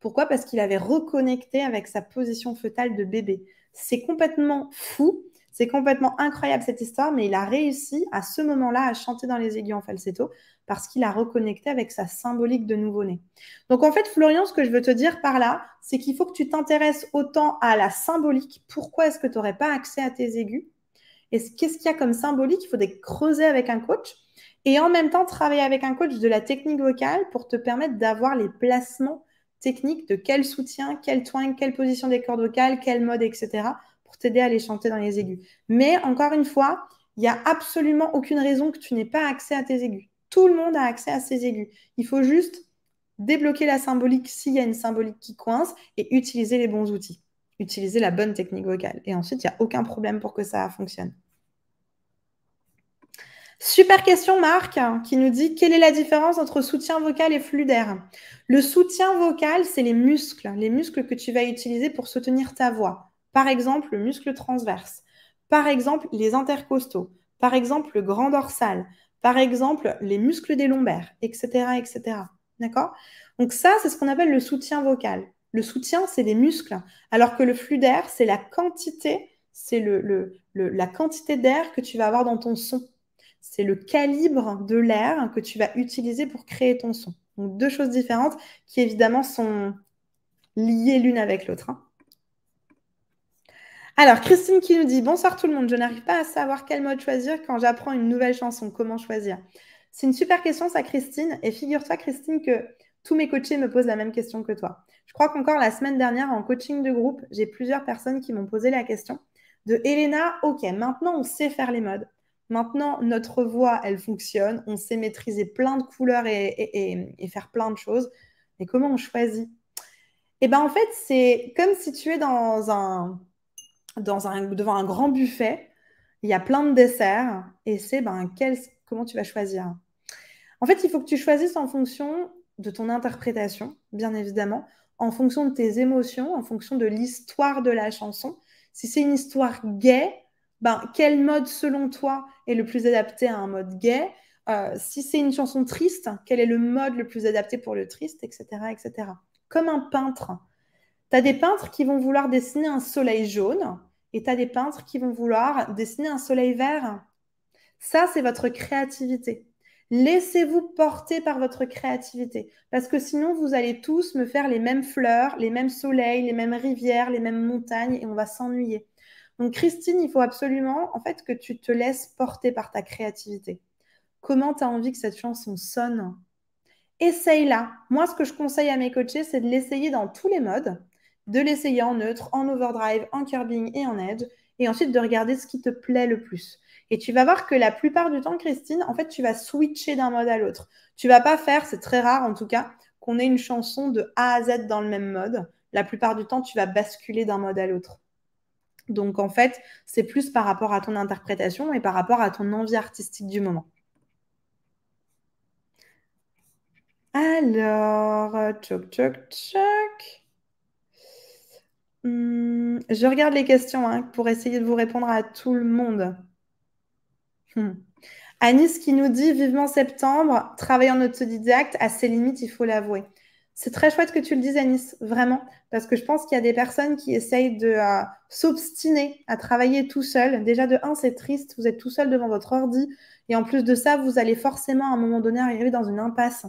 Pourquoi Parce qu'il avait reconnecté avec sa position fœtale de bébé. C'est complètement fou, c'est complètement incroyable cette histoire, mais il a réussi à ce moment-là à chanter dans les aigus en falsetto parce qu'il a reconnecté avec sa symbolique de nouveau-né. Donc en fait, Florian, ce que je veux te dire par là, c'est qu'il faut que tu t'intéresses autant à la symbolique, pourquoi est-ce que tu n'aurais pas accès à tes aigus, et qu'est-ce qu'il y a comme symbolique, il faudrait creuser avec un coach et en même temps travailler avec un coach de la technique vocale pour te permettre d'avoir les placements techniques de quel soutien, quel twang, quelle position des cordes vocales, quel mode, etc. pour t'aider à les chanter dans les aigus. Mais encore une fois, il n'y a absolument aucune raison que tu n'aies pas accès à tes aigus. Tout le monde a accès à ses aigus. Il faut juste débloquer la symbolique s'il y a une symbolique qui coince et utiliser les bons outils utiliser la bonne technique vocale. Et ensuite, il n'y a aucun problème pour que ça fonctionne. Super question, Marc, qui nous dit quelle est la différence entre soutien vocal et flux d'air Le soutien vocal, c'est les muscles, les muscles que tu vas utiliser pour soutenir ta voix. Par exemple, le muscle transverse. Par exemple, les intercostaux. Par exemple, le grand dorsal. Par exemple, les muscles des lombaires, etc., etc. D'accord Donc ça, c'est ce qu'on appelle le soutien vocal. Le soutien, c'est les muscles, alors que le flux d'air, c'est la quantité, c'est le, la quantité d'air que tu vas avoir dans ton son. C'est le calibre de l'air que tu vas utiliser pour créer ton son. Donc deux choses différentes qui évidemment sont liées l'une avec l'autre. Hein. Alors, Christine qui nous dit Bonsoir tout le monde, je n'arrive pas à savoir quel mode choisir quand j'apprends une nouvelle chanson, comment choisir C'est une super question, ça, Christine. Et figure-toi, Christine, que tous mes coachés me posent la même question que toi. Je crois qu'encore la semaine dernière, en coaching de groupe, j'ai plusieurs personnes qui m'ont posé la question de Elena, ok, maintenant on sait faire les modes. Maintenant, notre voix, elle fonctionne. On sait maîtriser plein de couleurs et, faire plein de choses. Mais comment on choisit Eh bien, en fait, c'est comme si tu es dans un, dans un, devant un grand buffet. Il y a plein de desserts. Et c'est ben, quel, comment tu vas choisir En fait, il faut que tu choisisses en fonction de ton interprétation, bien évidemment, en fonction de tes émotions, en fonction de l'histoire de la chanson. Si c'est une histoire gay, ben, quel mode selon toi est le plus adapté à un mode gay euh, Si c'est une chanson triste, quel est le mode le plus adapté pour le triste, etc. etc. Comme un peintre. Tu as des peintres qui vont vouloir dessiner un soleil jaune et tu as des peintres qui vont vouloir dessiner un soleil vert. Ça, c'est votre créativité. Laissez-vous porter par votre créativité, parce que sinon, vous allez tous me faire les mêmes fleurs, les mêmes soleils, les mêmes rivières, les mêmes montagnes, et on va s'ennuyer. Donc, Christine, il faut absolument, en fait, que tu te laisses porter par ta créativité. Comment tu as envie que cette chanson sonne Essaye-la. Moi, ce que je conseille à mes coachés, c'est de l'essayer dans tous les modes, de l'essayer en neutre, en overdrive, en curbing et en edge, et ensuite de regarder ce qui te plaît le plus. Et tu vas voir que la plupart du temps, Christine, en fait, tu vas switcher d'un mode à l'autre. Tu vas pas faire, c'est très rare en tout cas, qu'on ait une chanson de A à Z dans le même mode. La plupart du temps, tu vas basculer d'un mode à l'autre. Donc en fait, c'est plus par rapport à ton interprétation et par rapport à ton envie artistique du moment. Alors, choc, choc, choc. je regarde les questions hein, pour essayer de vous répondre à tout le monde. Hmm. Anis qui nous dit vivement septembre, travailler en autodidacte, à ses limites, il faut l'avouer. C'est très chouette que tu le dises, Anis, vraiment, parce que je pense qu'il y a des personnes qui essayent de euh, s'obstiner à travailler tout seul. Déjà, de un, c'est triste, vous êtes tout seul devant votre ordi, et en plus de ça, vous allez forcément à un moment donné arriver dans une impasse.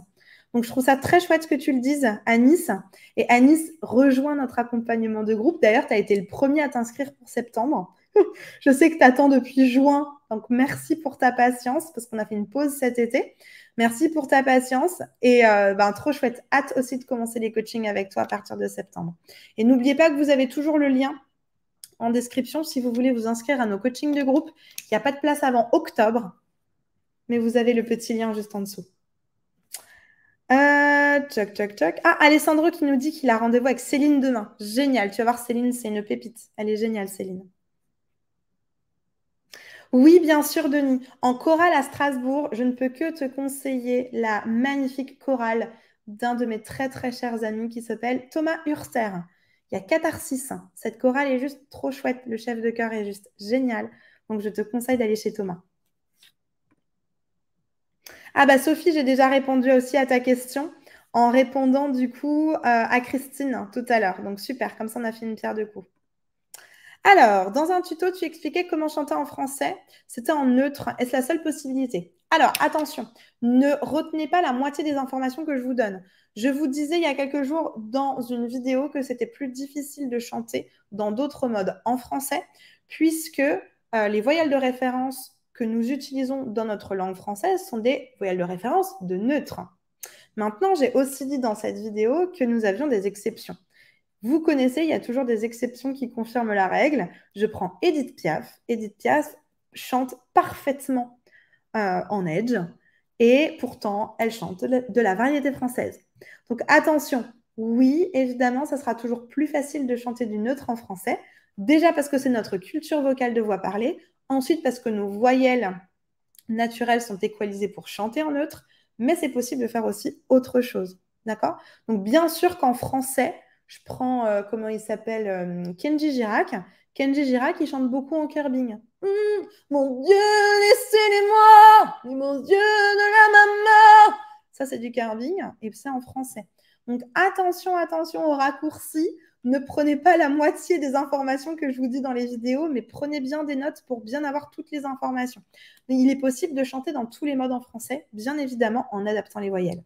Donc, je trouve ça très chouette que tu le dises, Anis. Et Anis rejoint notre accompagnement de groupe. D'ailleurs, tu as été le premier à t'inscrire pour septembre je sais que tu attends depuis juin. Donc, merci pour ta patience parce qu'on a fait une pause cet été. Merci pour ta patience et euh, ben, trop chouette. Hâte aussi de commencer les coachings avec toi à partir de septembre. Et n'oubliez pas que vous avez toujours le lien en description si vous voulez vous inscrire à nos coachings de groupe. Il n'y a pas de place avant octobre, mais vous avez le petit lien juste en dessous. Euh, tchoc, tchoc, Ah, Alessandro qui nous dit qu'il a rendez-vous avec Céline demain. Génial. Tu vas voir, Céline, c'est une pépite. Elle est géniale, Céline. Oui, bien sûr, Denis. En chorale à Strasbourg, je ne peux que te conseiller la magnifique chorale d'un de mes très très chers amis qui s'appelle Thomas Hurster. Il y a Catharsis. Hein. Cette chorale est juste trop chouette. Le chef de chœur est juste génial. Donc je te conseille d'aller chez Thomas. Ah bah Sophie, j'ai déjà répondu aussi à ta question en répondant du coup euh, à Christine hein, tout à l'heure. Donc super, comme ça on a fait une pierre de coups. Alors, dans un tuto, tu expliquais comment chanter en français. C'était en neutre. Est-ce la seule possibilité Alors, attention, ne retenez pas la moitié des informations que je vous donne. Je vous disais il y a quelques jours dans une vidéo que c'était plus difficile de chanter dans d'autres modes en français, puisque euh, les voyelles de référence que nous utilisons dans notre langue française sont des voyelles de référence de neutre. Maintenant, j'ai aussi dit dans cette vidéo que nous avions des exceptions. Vous connaissez, il y a toujours des exceptions qui confirment la règle. Je prends Edith Piaf. Edith Piaf chante parfaitement euh, en edge et pourtant elle chante de la variété française. Donc attention, oui, évidemment, ça sera toujours plus facile de chanter du neutre en français, déjà parce que c'est notre culture vocale de voix parlée, ensuite parce que nos voyelles naturelles sont équalisées pour chanter en neutre, mais c'est possible de faire aussi autre chose. D'accord Donc bien sûr qu'en français, je prends, euh, comment il s'appelle, euh, Kenji Girac. Kenji Girac, il chante beaucoup en curbing. Mmh, mon Dieu, laissez-les-moi, mon Dieu de la maman. Ça, c'est du curbing et c'est en français. Donc attention, attention aux raccourcis. Ne prenez pas la moitié des informations que je vous dis dans les vidéos, mais prenez bien des notes pour bien avoir toutes les informations. il est possible de chanter dans tous les modes en français, bien évidemment en adaptant les voyelles.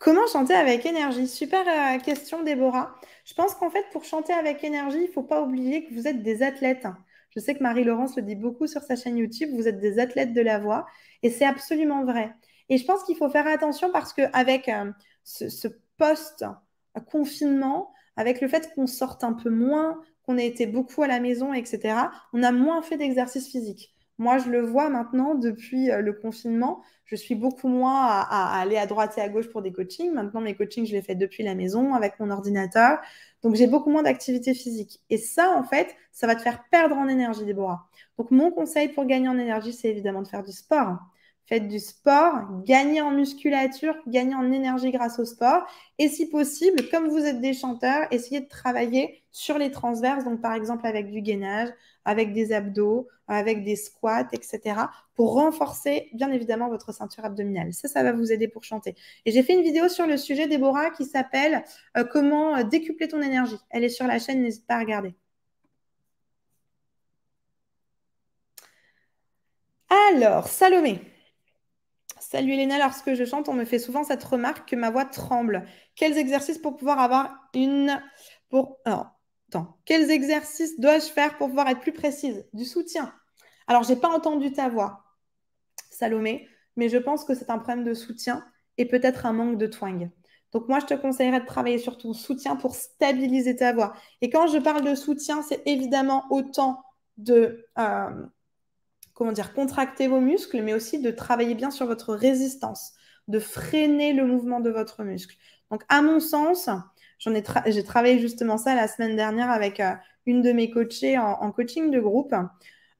Comment chanter avec énergie Super euh, question, Déborah. Je pense qu'en fait, pour chanter avec énergie, il ne faut pas oublier que vous êtes des athlètes. Je sais que Marie-Laurence le dit beaucoup sur sa chaîne YouTube, vous êtes des athlètes de la voix, et c'est absolument vrai. Et je pense qu'il faut faire attention parce qu'avec euh, ce, ce post-confinement, euh, avec le fait qu'on sorte un peu moins, qu'on ait été beaucoup à la maison, etc., on a moins fait d'exercice physique. Moi, je le vois maintenant depuis euh, le confinement. Je suis beaucoup moins à, aller à droite et à gauche pour des coachings. Maintenant, mes coachings, je les fais depuis la maison avec mon ordinateur. Donc, j'ai beaucoup moins d'activité physique. Et ça, en fait, ça va te faire perdre en énergie, Déborah. Donc, mon conseil pour gagner en énergie, c'est évidemment de faire du sport. Faites du sport, gagnez en musculature, gagnez en énergie grâce au sport. Et si possible, comme vous êtes des chanteurs, essayez de travailler sur les transverses, donc par exemple avec du gainage, avec des abdos, avec des squats, etc. pour renforcer bien évidemment votre ceinture abdominale. Ça, ça va vous aider pour chanter. Et j'ai fait une vidéo sur le sujet, Déborah, qui s'appelle euh, Comment euh, décupler ton énergie. Elle est sur la chaîne, n'hésite pas à regarder. Alors, Salomé. Salut Elena, lorsque je chante, on me fait souvent cette remarque que ma voix tremble. Quels exercices pour pouvoir avoir une temps Quels exercices dois-je faire pour pouvoir être plus précise Du soutien. Alors, je n'ai pas entendu ta voix, Salomé, mais je pense que c'est un problème de soutien et peut-être un manque de twang. Donc, moi, je te conseillerais de travailler sur ton soutien pour stabiliser ta voix. Et quand je parle de soutien, c'est évidemment autant de euh, comment dire, contracter vos muscles, mais aussi de travailler bien sur votre résistance, de freiner le mouvement de votre muscle. Donc, à mon sens, j'ai travaillé justement ça la semaine dernière avec euh, une de mes coachées en, coaching de groupe.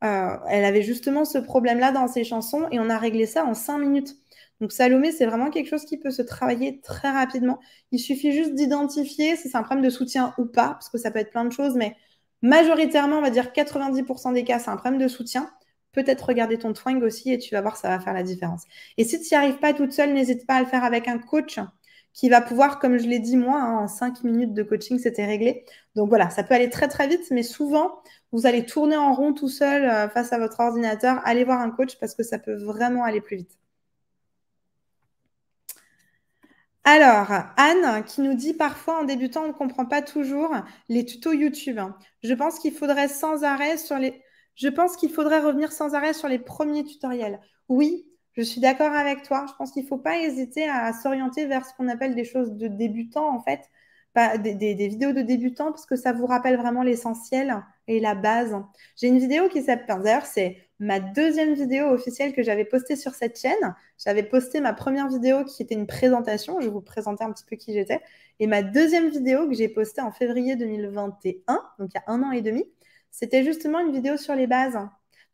Euh, elle avait justement ce problème-là dans ses chansons et on a réglé ça en cinq minutes. Donc Salomé, c'est vraiment quelque chose qui peut se travailler très rapidement. Il suffit juste d'identifier si c'est un problème de soutien ou pas, parce que ça peut être plein de choses, mais majoritairement, on va dire 90% des cas, c'est un problème de soutien. Peut-être regarder ton twang aussi et tu vas voir, ça va faire la différence. Et si tu n'y arrives pas toute seule, n'hésite pas à le faire avec un coach qui va pouvoir, comme je l'ai dit moi, hein, en cinq minutes de coaching, c'était réglé. Donc voilà, ça peut aller très très vite, mais souvent, vous allez tourner en rond tout seul euh, face à votre ordinateur. Allez voir un coach parce que ça peut vraiment aller plus vite. Alors, Anne qui nous dit parfois en débutant, on ne comprend pas toujours les tutos YouTube. Je pense qu'il faudrait sans arrêt sur les... Je pense qu'il faudrait revenir sans arrêt sur les premiers tutoriels. Oui, je suis d'accord avec toi. Je pense qu'il ne faut pas hésiter à s'orienter vers ce qu'on appelle des choses de débutants, en fait, pas des, vidéos de débutants, parce que ça vous rappelle vraiment l'essentiel et la base. J'ai une vidéo qui s'appelle, d'ailleurs, c'est ma deuxième vidéo officielle que j'avais postée sur cette chaîne. J'avais posté ma première vidéo qui était une présentation, je vous présentais un petit peu qui j'étais, et ma deuxième vidéo que j'ai postée en février 2021, donc il y a un an et demi, c'était justement une vidéo sur les bases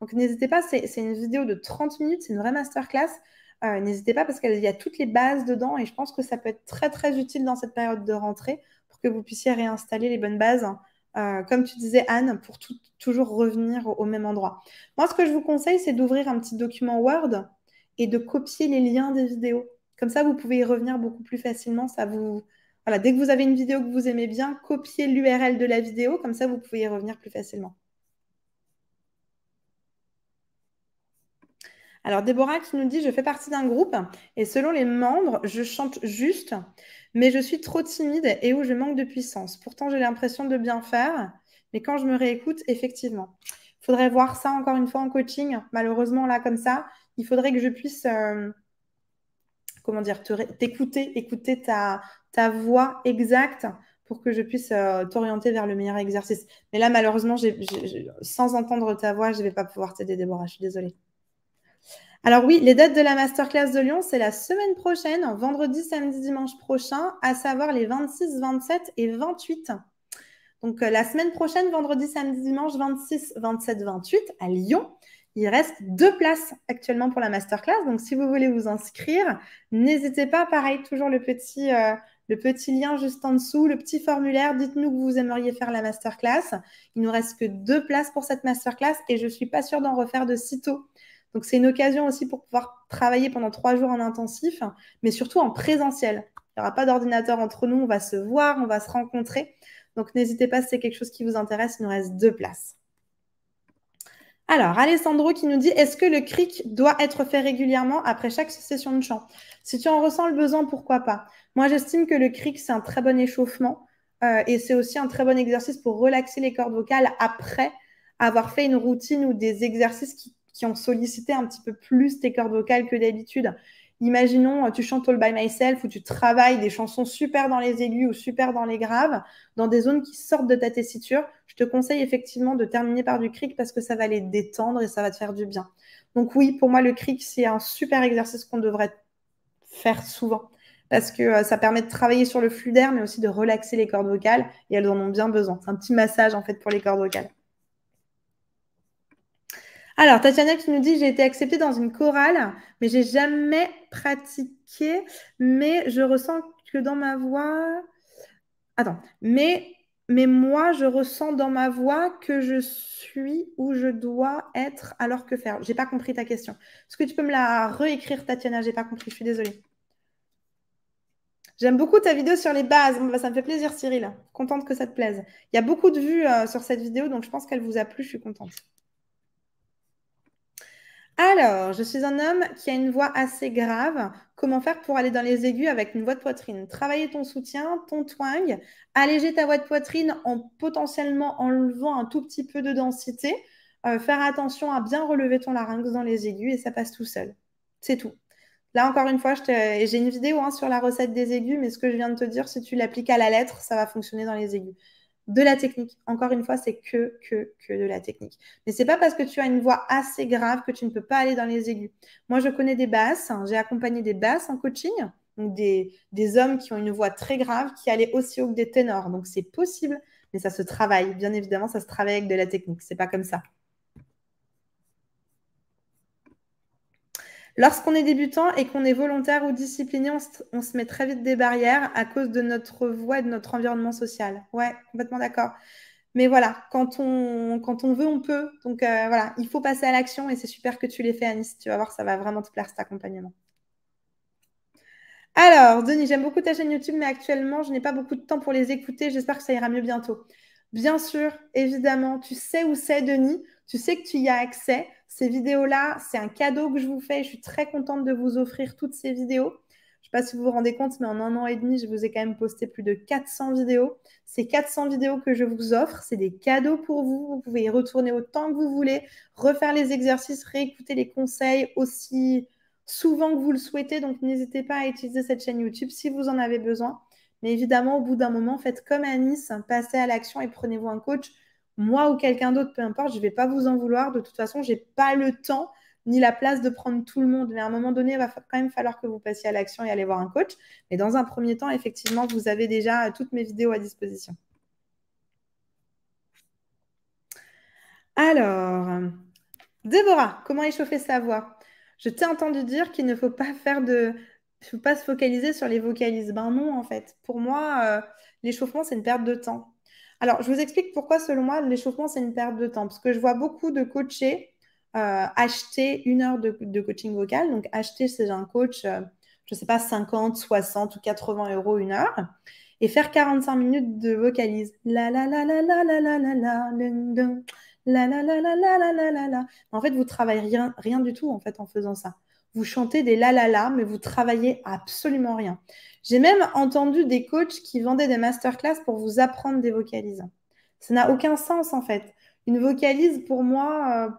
donc n'hésitez pas, c'est une vidéo de 30 minutes, c'est une vraie masterclass. Euh, n'hésitez pas parce qu'il y a toutes les bases dedans et je pense que ça peut être très très utile dans cette période de rentrée pour que vous puissiez réinstaller les bonnes bases. Euh, comme tu disais Anne, pour toujours revenir au, même endroit. Moi, ce que je vous conseille, c'est d'ouvrir un petit document Word et de copier les liens des vidéos. Comme ça, vous pouvez y revenir beaucoup plus facilement. Ça vous... voilà, dès que vous avez une vidéo que vous aimez bien, copiez l'URL de la vidéo. Comme ça, vous pouvez y revenir plus facilement. Alors, Déborah qui nous dit Je fais partie d'un groupe et selon les membres, je chante juste, mais je suis trop timide et où je manque de puissance. Pourtant, j'ai l'impression de bien faire, mais quand je me réécoute, effectivement. Faudrait voir ça encore une fois en coaching. Malheureusement, là, comme ça, il faudrait que je puisse. Euh, comment dire, t'écouter, écouter ta, ta voix exacte pour que je puisse euh, t'orienter vers le meilleur exercice. Mais là, malheureusement, sans entendre ta voix, je ne vais pas pouvoir t'aider, Déborah. Je suis désolée. Alors oui, les dates de la masterclass de Lyon, c'est la semaine prochaine, vendredi, samedi, dimanche prochain, à savoir les 26, 27 et 28. Donc euh, la semaine prochaine, vendredi, samedi, dimanche, 26, 27, 28 à Lyon. Il reste deux places actuellement pour la masterclass. Donc si vous voulez vous inscrire, n'hésitez pas. Pareil, toujours le petit, euh, le petit lien juste en dessous, le petit formulaire. Dites-nous que vous aimeriez faire la masterclass. Il nous reste que deux places pour cette masterclass et je ne suis pas sûre d'en refaire de sitôt. Donc c'est une occasion aussi pour pouvoir travailler pendant trois jours en intensif, mais surtout en présentiel. Il n'y aura pas d'ordinateur entre nous, on va se voir, on va se rencontrer. Donc n'hésitez pas si c'est quelque chose qui vous intéresse, il nous reste deux places. Alors, Alessandro qui nous dit Est-ce que le cric doit être fait régulièrement après chaque session de chant Si tu en ressens le besoin, pourquoi pas Moi, j'estime que le cric, c'est un très bon échauffement euh, et c'est aussi un très bon exercice pour relaxer les cordes vocales après avoir fait une routine ou des exercices qui qui ont sollicité un petit peu plus tes cordes vocales que d'habitude. Imaginons, tu chantes All by Myself ou tu travailles des chansons super dans les aigus ou super dans les graves, dans des zones qui sortent de ta tessiture. Je te conseille effectivement de terminer par du cric parce que ça va les détendre et ça va te faire du bien. Donc oui, pour moi, le cric, c'est un super exercice qu'on devrait faire souvent parce que euh, ça permet de travailler sur le flux d'air, mais aussi de relaxer les cordes vocales et elles en ont bien besoin. C'est un petit massage en fait pour les cordes vocales. Alors, Tatiana qui nous dit J'ai été acceptée dans une chorale, mais j'ai jamais pratiqué, mais je ressens que dans ma voix. Attends, mais, mais moi, je ressens dans ma voix que je suis où je dois être alors que faire. J'ai pas compris ta question. Est-ce que tu peux me la réécrire, Tatiana J'ai pas compris, je suis désolée. J'aime beaucoup ta vidéo sur les bases. Bah, ça me fait plaisir, Cyril. Contente que ça te plaise. Il y a beaucoup de vues euh, sur cette vidéo, donc je pense qu'elle vous a plu. Je suis contente. Alors, je suis un homme qui a une voix assez grave. Comment faire pour aller dans les aigus avec une voix de poitrine Travailler ton soutien, ton twang, alléger ta voix de poitrine en potentiellement enlevant un tout petit peu de densité, euh, faire attention à bien relever ton larynx dans les aigus et ça passe tout seul. C'est tout. Là, encore une fois, j'ai une vidéo hein, sur la recette des aigus, mais ce que je viens de te dire, si tu l'appliques à la lettre, ça va fonctionner dans les aigus de la technique. Encore une fois, c'est que, que, que de la technique. Mais c'est pas parce que tu as une voix assez grave que tu ne peux pas aller dans les aigus. Moi, je connais des basses. Hein. J'ai accompagné des basses en coaching. Donc des, des, hommes qui ont une voix très grave qui allaient aussi haut que des ténors. Donc c'est possible, mais ça se travaille. Bien évidemment, ça se travaille avec de la technique. C'est pas comme ça. Lorsqu'on est débutant et qu'on est volontaire ou discipliné, on se, met très vite des barrières à cause de notre voix et de notre environnement social. Ouais, complètement d'accord. Mais voilà, quand on, quand on veut, on peut. Donc euh, voilà, il faut passer à l'action et c'est super que tu l'aies fait, Anis. Tu vas voir, ça va vraiment te plaire cet accompagnement. Alors, Denis, j'aime beaucoup ta chaîne YouTube, mais actuellement, je n'ai pas beaucoup de temps pour les écouter. J'espère que ça ira mieux bientôt. Bien sûr, évidemment, tu sais où c'est, Denis. Tu sais que tu y as accès. Ces vidéos-là, c'est un cadeau que je vous fais. Je suis très contente de vous offrir toutes ces vidéos. Je ne sais pas si vous vous rendez compte, mais en un an et demi, je vous ai quand même posté plus de 400 vidéos. Ces 400 vidéos que je vous offre, c'est des cadeaux pour vous. Vous pouvez y retourner autant que vous voulez, refaire les exercices, réécouter les conseils aussi souvent que vous le souhaitez. Donc, n'hésitez pas à utiliser cette chaîne YouTube si vous en avez besoin. Mais évidemment, au bout d'un moment, faites comme à Nice, passez à l'action et prenez-vous un coach moi ou quelqu'un d'autre, peu importe, je ne vais pas vous en vouloir. De toute façon, je n'ai pas le temps ni la place de prendre tout le monde. Mais à un moment donné, il va quand même falloir que vous passiez à l'action et allez voir un coach. Mais dans un premier temps, effectivement, vous avez déjà euh, toutes mes vidéos à disposition. Alors, euh, Déborah, comment échauffer sa voix Je t'ai entendu dire qu'il ne faut pas faire de, pas se focaliser sur les vocalises. Ben non, en fait. Pour moi, euh, l'échauffement, c'est une perte de temps. Alors, je vous explique pourquoi, selon moi, l'échauffement, c'est une perte de temps. Parce que je vois beaucoup de coachés acheter une heure de, coaching vocal. Donc, acheter c'est un coach, je ne sais pas, 50, 60 ou 80 euros une heure et faire 45 minutes de vocalise. En fait, vous travaillez rien, rien du tout en fait en faisant ça vous chantez des la la la, mais vous travaillez absolument rien. J'ai même entendu des coachs qui vendaient des masterclass pour vous apprendre des vocalises. Ça n'a aucun sens en fait. Une vocalise, pour moi, euh,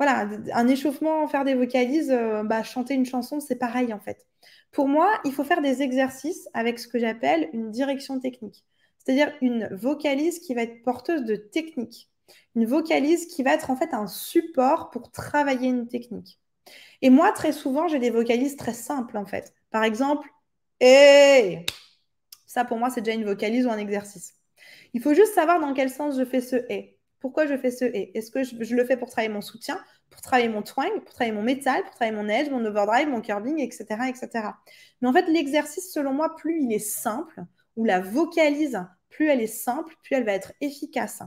voilà, un échauffement, faire des vocalises, euh, bah, chanter une chanson, c'est pareil en fait. Pour moi, il faut faire des exercices avec ce que j'appelle une direction technique, c'est-à-dire une vocalise qui va être porteuse de technique, une vocalise qui va être en fait un support pour travailler une technique. Et moi, très souvent, j'ai des vocalises très simples, en fait. Par exemple, "eh", Ça, pour moi, c'est déjà une vocalise ou un exercice. Il faut juste savoir dans quel sens je fais ce "eh", Pourquoi je fais ce "eh", Est-ce que je, le fais pour travailler mon soutien, pour travailler mon twang, pour travailler mon métal, pour travailler mon edge, mon overdrive, mon curving, etc. etc. Mais en fait, l'exercice, selon moi, plus il est simple, ou la vocalise, plus elle est simple, plus elle va être efficace.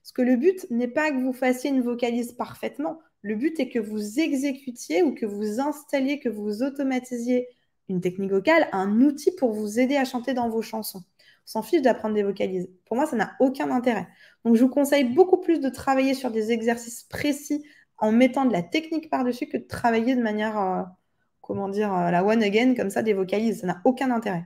Parce que le but n'est pas que vous fassiez une vocalise parfaitement. Le but est que vous exécutiez ou que vous installiez, que vous automatisiez une technique vocale, un outil pour vous aider à chanter dans vos chansons. On s'en fiche d'apprendre des vocalises. Pour moi, ça n'a aucun intérêt. Donc, je vous conseille beaucoup plus de travailler sur des exercices précis en mettant de la technique par-dessus que de travailler de manière, euh, comment dire, euh, la one again, comme ça, des vocalises. Ça n'a aucun intérêt.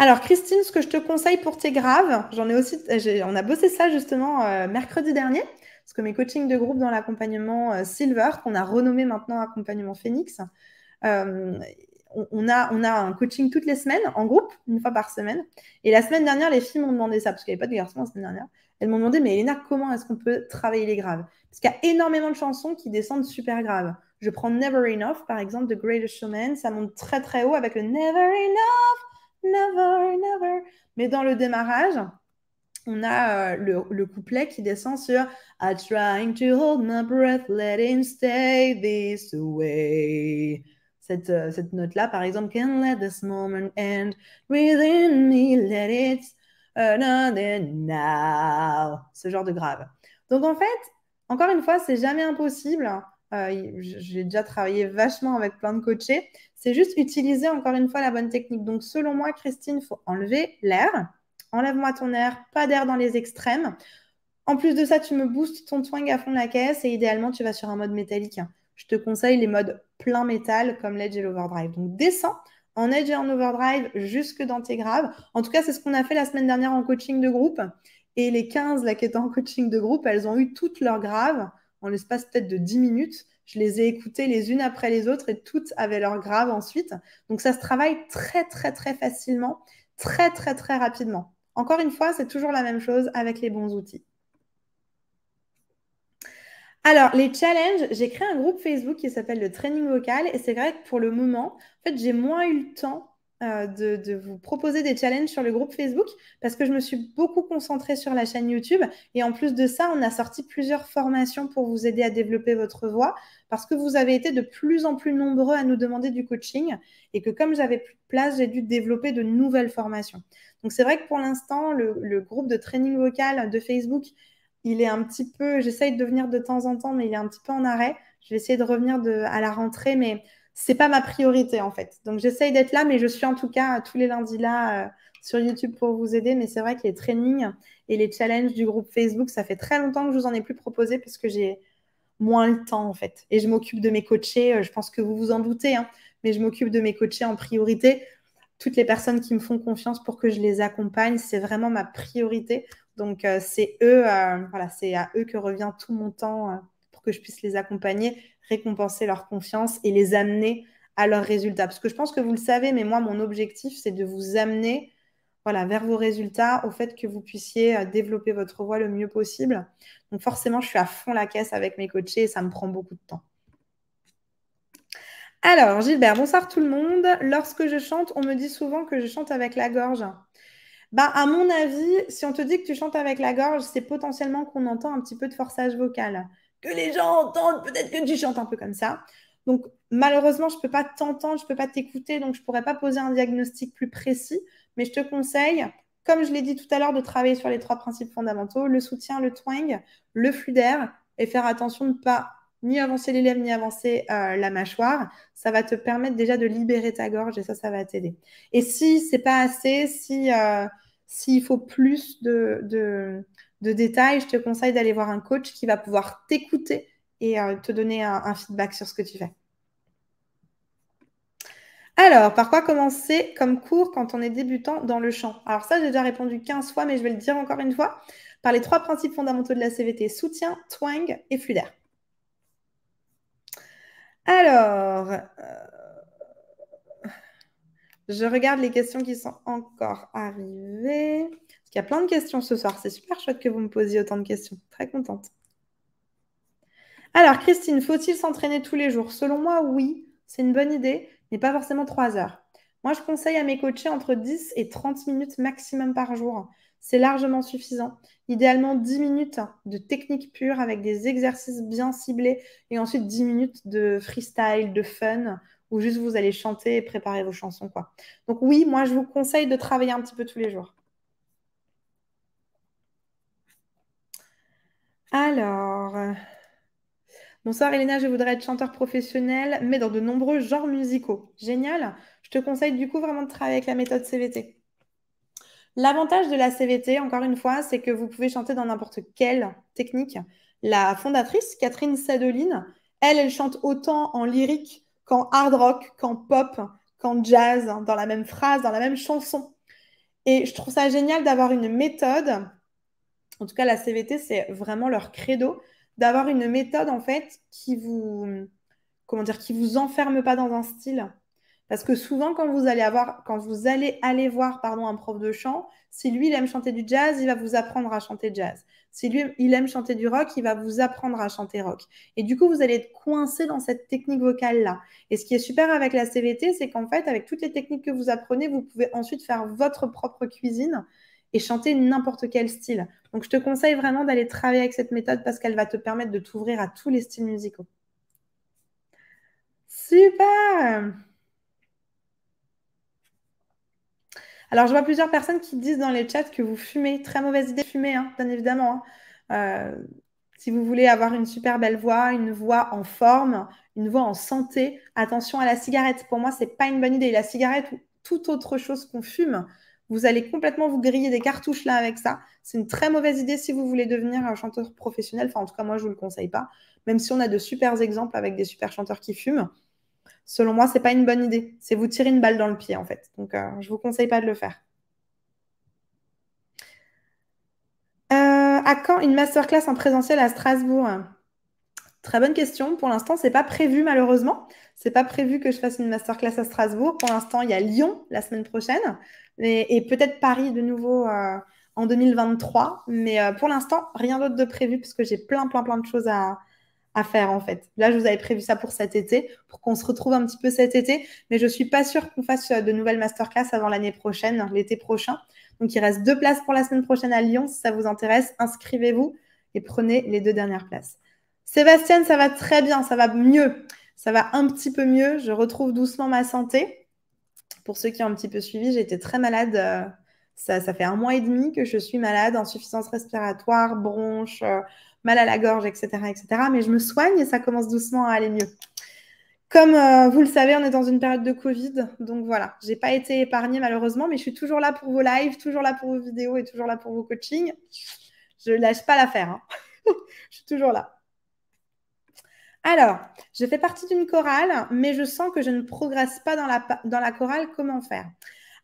Alors, Christine, ce que je te conseille pour tes graves, j'en ai aussi, on a bossé ça justement euh, mercredi dernier, parce que mes coachings de groupe dans l'accompagnement euh, Silver, qu'on a renommé maintenant accompagnement Phoenix, euh, on, a, on a un coaching toutes les semaines, en groupe, une fois par semaine. Et la semaine dernière, les filles m'ont demandé ça, parce qu'il n'y avait pas de garçons la semaine dernière. Elles m'ont demandé, mais Elena, comment est-ce qu'on peut travailler les graves Parce qu'il y a énormément de chansons qui descendent super graves. Je prends Never Enough, par exemple, de Greatest Showman. Ça monte très très haut avec le Never Enough never, never. Mais dans le démarrage, on a euh, le, couplet qui descend sur I'm trying to hold my breath, let him stay this way. Cette, euh, cette note-là, par exemple, Can let this moment end within me, let it another uh, now. Ce genre de grave. Donc en fait, encore une fois, c'est jamais impossible euh, j'ai déjà travaillé vachement avec plein de coachés. C'est juste utiliser encore une fois la bonne technique. Donc, selon moi, Christine, il faut enlever l'air. Enlève-moi ton air, pas d'air dans les extrêmes. En plus de ça, tu me boostes ton twang à fond de la caisse et idéalement, tu vas sur un mode métallique. Je te conseille les modes plein métal comme l'edge et l'overdrive. Donc, descends en edge et en overdrive jusque dans tes graves. En tout cas, c'est ce qu'on a fait la semaine dernière en coaching de groupe. Et les 15 là, qui étaient en coaching de groupe, elles ont eu toutes leurs graves en l'espace peut-être de 10 minutes. Je les ai écoutées les unes après les autres et toutes avaient leur grave ensuite. Donc ça se travaille très très très facilement, très très très rapidement. Encore une fois, c'est toujours la même chose avec les bons outils. Alors, les challenges, j'ai créé un groupe Facebook qui s'appelle le training vocal et c'est vrai que pour le moment, en fait, j'ai moins eu le temps euh, de, vous proposer des challenges sur le groupe Facebook parce que je me suis beaucoup concentrée sur la chaîne YouTube. Et en plus de ça, on a sorti plusieurs formations pour vous aider à développer votre voix parce que vous avez été de plus en plus nombreux à nous demander du coaching et que comme j'avais plus de place, j'ai dû développer de nouvelles formations. Donc c'est vrai que pour l'instant, le, groupe de training vocal de Facebook, il est un petit peu, j'essaye de venir de temps en temps, mais il est un petit peu en arrêt. Je vais essayer de revenir à la rentrée, mais c'est pas ma priorité en fait. Donc j'essaye d'être là, mais je suis en tout cas euh, tous les lundis là euh, sur YouTube pour vous aider. Mais c'est vrai que les trainings et les challenges du groupe Facebook, ça fait très longtemps que je vous en ai plus proposé parce que j'ai moins le temps en fait. Et je m'occupe de mes coachés, euh, je pense que vous vous en doutez, hein, mais je m'occupe de mes coachés en priorité. Toutes les personnes qui me font confiance pour que je les accompagne, c'est vraiment ma priorité. Donc c'est eux, voilà, c'est à eux que revient tout mon temps que je puisse les accompagner, récompenser leur confiance et les amener à leurs résultats. Parce que je pense que vous le savez, mais moi, mon objectif, c'est de vous amener voilà, vers vos résultats, au fait que vous puissiez euh, développer votre voix le mieux possible. Donc forcément, je suis à fond la caisse avec mes coachés et ça me prend beaucoup de temps. Alors, Gilbert, bonsoir tout le monde. Lorsque je chante, on me dit souvent que je chante avec la gorge. Bah, à mon avis, si on te dit que tu chantes avec la gorge, c'est potentiellement qu'on entend un petit peu de forçage vocal que les gens entendent, peut-être que tu chantes un peu comme ça. Donc, malheureusement, je ne peux pas t'entendre, je ne peux pas t'écouter, donc je ne pourrais pas poser un diagnostic plus précis, mais je te conseille, comme je l'ai dit tout à l'heure, de travailler sur les trois principes fondamentaux, le soutien, le twang, le flux d'air, et faire attention de ne pas ni avancer l'élève, ni avancer euh, la mâchoire. Ça va te permettre déjà de libérer ta gorge et ça, ça va t'aider. Et si c'est pas assez, si euh, s'il faut plus de, de détails, je te conseille d'aller voir un coach qui va pouvoir t'écouter et euh, te donner un, feedback sur ce que tu fais. Alors, par quoi commencer comme cours quand on est débutant dans le champ Alors ça, j'ai déjà répondu 15 fois, mais je vais le dire encore une fois, par les trois principes fondamentaux de la CVT, soutien, twang et flux d'air. Alors, euh, je regarde les questions qui sont encore arrivées. Il y a plein de questions ce soir. C'est super chouette que vous me posiez autant de questions. Très contente. Alors, Christine, faut-il s'entraîner tous les jours Selon moi, oui, c'est une bonne idée, mais pas forcément trois heures. Moi, je conseille à mes coachés entre 10 et 30 minutes maximum par jour. C'est largement suffisant. Idéalement, 10 minutes de technique pure avec des exercices bien ciblés et ensuite 10 minutes de freestyle, de fun, où juste vous allez chanter et préparer vos chansons. Quoi. Donc oui, moi, je vous conseille de travailler un petit peu tous les jours. Alors, euh, bonsoir Elena, je voudrais être chanteur professionnel, mais dans de nombreux genres musicaux. Génial. Je te conseille du coup vraiment de travailler avec la méthode CVT. L'avantage de la CVT, encore une fois, c'est que vous pouvez chanter dans n'importe quelle technique. La fondatrice, Catherine Sadoline, elle, elle chante autant en lyrique qu'en hard rock, qu'en pop, qu'en jazz, dans la même phrase, dans la même chanson. Et je trouve ça génial d'avoir une méthode en tout cas la CVT, c'est vraiment leur credo d'avoir une méthode en fait qui vous comment dire qui vous enferme pas dans un style parce que souvent quand vous allez avoir quand vous allez aller voir pardon un prof de chant, si lui il aime chanter du jazz, il va vous apprendre à chanter jazz. Si lui il aime chanter du rock, il va vous apprendre à chanter rock. Et du coup, vous allez être coincé dans cette technique vocale là. Et ce qui est super avec la CVT, c'est qu'en fait avec toutes les techniques que vous apprenez, vous pouvez ensuite faire votre propre cuisine et chanter n'importe quel style. Donc, je te conseille vraiment d'aller travailler avec cette méthode parce qu'elle va te permettre de t'ouvrir à tous les styles musicaux. Super Alors, je vois plusieurs personnes qui disent dans les chats que vous fumez. Très mauvaise idée de fumer, hein, bien évidemment. Hein. Euh, si vous voulez avoir une super belle voix, une voix en forme, une voix en santé, attention à la cigarette. Pour moi, ce n'est pas une bonne idée. La cigarette ou toute autre chose qu'on fume vous allez complètement vous griller des cartouches là avec ça. C'est une très mauvaise idée si vous voulez devenir un chanteur professionnel. Enfin, en tout cas, moi, je ne vous le conseille pas. Même si on a de super exemples avec des super chanteurs qui fument, selon moi, ce n'est pas une bonne idée. C'est vous tirer une balle dans le pied, en fait. Donc, euh, je ne vous conseille pas de le faire. Euh, à quand une masterclass en présentiel à Strasbourg Très bonne question. Pour l'instant, c'est pas prévu malheureusement. C'est pas prévu que je fasse une masterclass à Strasbourg. Pour l'instant, il y a Lyon la semaine prochaine et, peut-être Paris de nouveau euh, en 2023. Mais euh, pour l'instant, rien d'autre de prévu parce que j'ai plein, plein, plein de choses à, faire en fait. Là, je vous avais prévu ça pour cet été, pour qu'on se retrouve un petit peu cet été. Mais je ne suis pas sûre qu'on fasse euh, de nouvelles masterclass avant l'année prochaine, l'été prochain. Donc, il reste deux places pour la semaine prochaine à Lyon. Si ça vous intéresse, inscrivez-vous et prenez les deux dernières places. Sébastien, ça va très bien, ça va mieux, ça va un petit peu mieux. Je retrouve doucement ma santé. Pour ceux qui ont un petit peu suivi, j'ai été très malade. Euh, ça, fait un mois et demi que je suis malade, insuffisance respiratoire, bronche, euh, mal à la gorge, etc., etc. Mais je me soigne et ça commence doucement à aller mieux. Comme euh, vous le savez, on est dans une période de Covid, donc voilà, je n'ai pas été épargnée malheureusement, mais je suis toujours là pour vos lives, toujours là pour vos vidéos et toujours là pour vos coachings. Je lâche pas l'affaire, hein. je suis toujours là. Alors, je fais partie d'une chorale, mais je sens que je ne progresse pas dans la, dans la chorale. Comment faire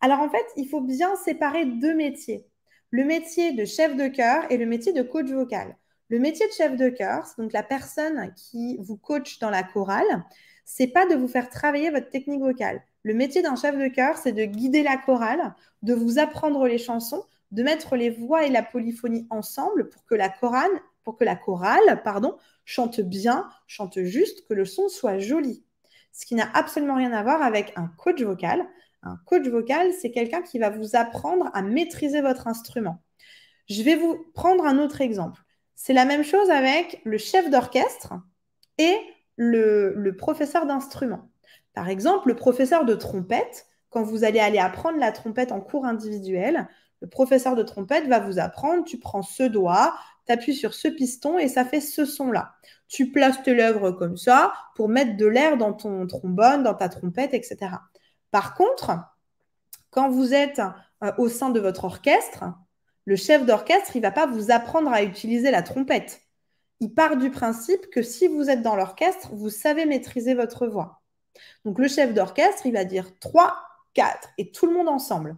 Alors, en fait, il faut bien séparer deux métiers. Le métier de chef de chœur et le métier de coach vocal. Le métier de chef de chœur, c'est donc la personne qui vous coach dans la chorale, c'est pas de vous faire travailler votre technique vocale. Le métier d'un chef de chœur, c'est de guider la chorale, de vous apprendre les chansons, de mettre les voix et la polyphonie ensemble pour que la chorale, pour que la chorale, pardon, chante bien, chante juste, que le son soit joli. Ce qui n'a absolument rien à voir avec un coach vocal. Un coach vocal, c'est quelqu'un qui va vous apprendre à maîtriser votre instrument. Je vais vous prendre un autre exemple. C'est la même chose avec le chef d'orchestre et le, professeur d'instrument. Par exemple, le professeur de trompette, quand vous allez aller apprendre la trompette en cours individuel, le professeur de trompette va vous apprendre, tu prends ce doigt, tu appuies sur ce piston et ça fait ce son-là. Tu places tes comme ça pour mettre de l'air dans ton trombone, dans ta trompette, etc. Par contre, quand vous êtes euh, au sein de votre orchestre, le chef d'orchestre, il ne va pas vous apprendre à utiliser la trompette. Il part du principe que si vous êtes dans l'orchestre, vous savez maîtriser votre voix. Donc le chef d'orchestre, il va dire 3, 4 et tout le monde ensemble.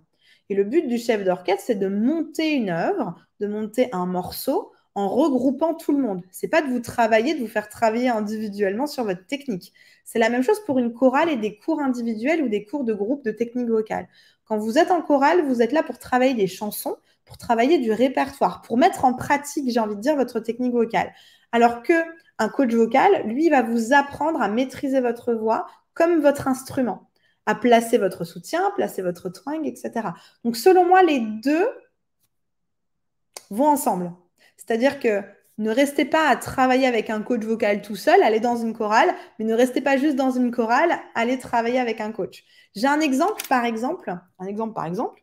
Et le but du chef d'orchestre, c'est de monter une œuvre, de monter un morceau en regroupant tout le monde. Ce n'est pas de vous travailler, de vous faire travailler individuellement sur votre technique. C'est la même chose pour une chorale et des cours individuels ou des cours de groupe de technique vocale. Quand vous êtes en chorale, vous êtes là pour travailler des chansons, pour travailler du répertoire, pour mettre en pratique, j'ai envie de dire, votre technique vocale. Alors que un coach vocal, lui, va vous apprendre à maîtriser votre voix comme votre instrument, à placer votre soutien, à placer votre twang, etc. Donc, selon moi, les deux vont ensemble. C'est-à-dire que ne restez pas à travailler avec un coach vocal tout seul, allez dans une chorale, mais ne restez pas juste dans une chorale, allez travailler avec un coach. J'ai un exemple, par exemple, un exemple, par exemple.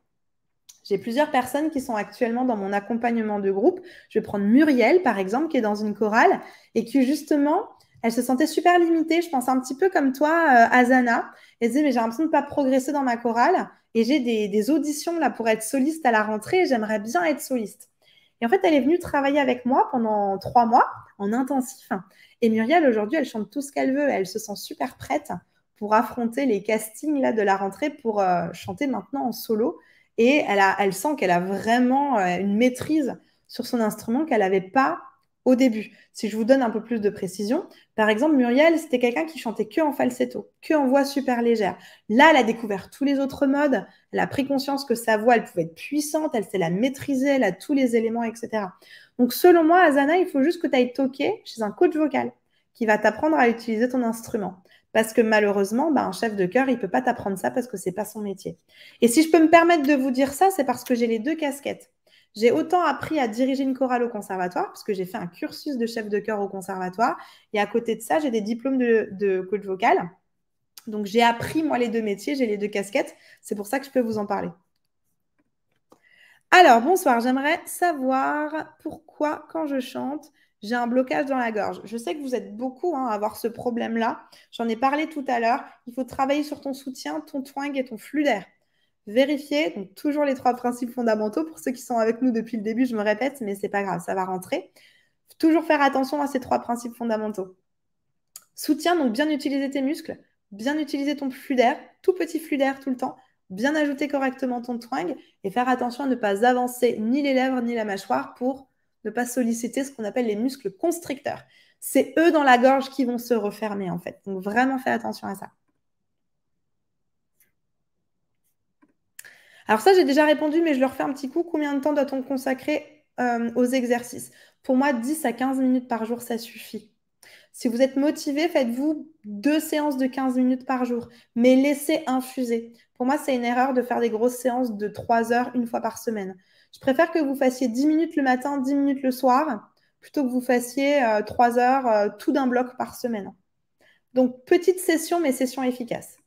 J'ai plusieurs personnes qui sont actuellement dans mon accompagnement de groupe. Je vais prendre Muriel, par exemple, qui est dans une chorale et qui, justement, elle se sentait super limitée. Je pense un petit peu comme toi, euh, Azana. Elle disait, mais j'ai l'impression de ne pas progresser dans ma chorale et j'ai des, auditions là pour être soliste à la rentrée j'aimerais bien être soliste. Et en fait, elle est venue travailler avec moi pendant trois mois en intensif. Et Muriel, aujourd'hui, elle chante tout ce qu'elle veut. Elle se sent super prête pour affronter les castings là, de la rentrée pour euh, chanter maintenant en solo. Et elle, a, elle sent qu'elle a vraiment euh, une maîtrise sur son instrument qu'elle n'avait pas au début. Si je vous donne un peu plus de précision, par exemple, Muriel, c'était quelqu'un qui chantait que en falsetto, que en voix super légère. Là, elle a découvert tous les autres modes, elle a pris conscience que sa voix, elle pouvait être puissante, elle sait la maîtriser, elle a tous les éléments, etc. Donc, selon moi, Azana, il faut juste que tu ailles toquer chez un coach vocal qui va t'apprendre à utiliser ton instrument. Parce que malheureusement, bah, un chef de chœur, il ne peut pas t'apprendre ça parce que ce n'est pas son métier. Et si je peux me permettre de vous dire ça, c'est parce que j'ai les deux casquettes. J'ai autant appris à diriger une chorale au conservatoire, parce que j'ai fait un cursus de chef de chœur au conservatoire. Et à côté de ça, j'ai des diplômes de, coach vocal. Donc j'ai appris, moi, les deux métiers, j'ai les deux casquettes. C'est pour ça que je peux vous en parler. Alors, bonsoir, j'aimerais savoir pourquoi quand je chante, j'ai un blocage dans la gorge. Je sais que vous êtes beaucoup hein, à avoir ce problème-là. J'en ai parlé tout à l'heure. Il faut travailler sur ton soutien, ton twang et ton flux d'air vérifier. Donc, toujours les trois principes fondamentaux. Pour ceux qui sont avec nous depuis le début, je me répète, mais ce n'est pas grave, ça va rentrer. toujours faire attention à ces trois principes fondamentaux. Soutien, donc bien utiliser tes muscles, bien utiliser ton flux d'air, tout petit flux d'air tout le temps, bien ajouter correctement ton twang et faire attention à ne pas avancer ni les lèvres ni la mâchoire pour ne pas solliciter ce qu'on appelle les muscles constricteurs. C'est eux dans la gorge qui vont se refermer en fait. Donc vraiment faire attention à ça. Alors ça, j'ai déjà répondu, mais je leur fais un petit coup. Combien de temps doit-on consacrer euh, aux exercices Pour moi, 10 à 15 minutes par jour, ça suffit. Si vous êtes motivé, faites-vous deux séances de 15 minutes par jour, mais laissez infuser. Pour moi, c'est une erreur de faire des grosses séances de trois heures une fois par semaine. Je préfère que vous fassiez 10 minutes le matin, 10 minutes le soir, plutôt que vous fassiez euh, trois heures euh, tout d'un bloc par semaine. Donc, petite session, mais session efficace.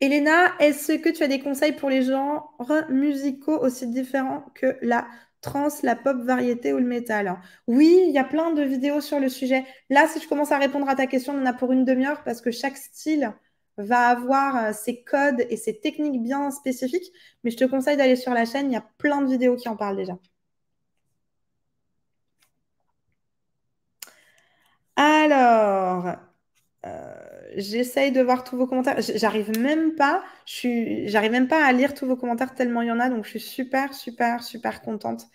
Elena, est-ce que tu as des conseils pour les genres musicaux aussi différents que la trance, la pop, variété ou le métal Oui, il y a plein de vidéos sur le sujet. Là, si je commence à répondre à ta question, on en a pour une demi-heure parce que chaque style va avoir euh, ses codes et ses techniques bien spécifiques. Mais je te conseille d'aller sur la chaîne, il y a plein de vidéos qui en parlent déjà. Alors, euh, j'essaye de voir tous vos commentaires. J'arrive même pas, j'arrive même pas à lire tous vos commentaires tellement il y en a. Donc je suis super, super, super contente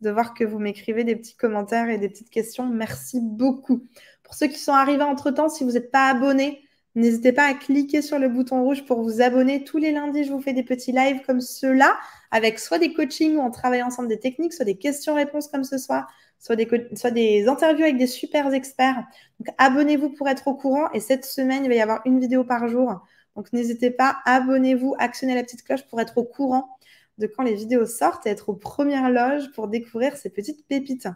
de voir que vous m'écrivez des petits commentaires et des petites questions. Merci beaucoup. Pour ceux qui sont arrivés entre temps, si vous n'êtes pas abonné, n'hésitez pas à cliquer sur le bouton rouge pour vous abonner. Tous les lundis, je vous fais des petits lives comme ceux-là, avec soit des coachings où on travaille ensemble des techniques, soit des questions-réponses comme ce soir, soit des, soit des interviews avec des super experts. Donc, abonnez-vous pour être au courant. Et cette semaine, il va y avoir une vidéo par jour. Donc, n'hésitez pas, abonnez-vous, actionnez la petite cloche pour être au courant de quand les vidéos sortent et être aux premières loges pour découvrir ces petites pépites.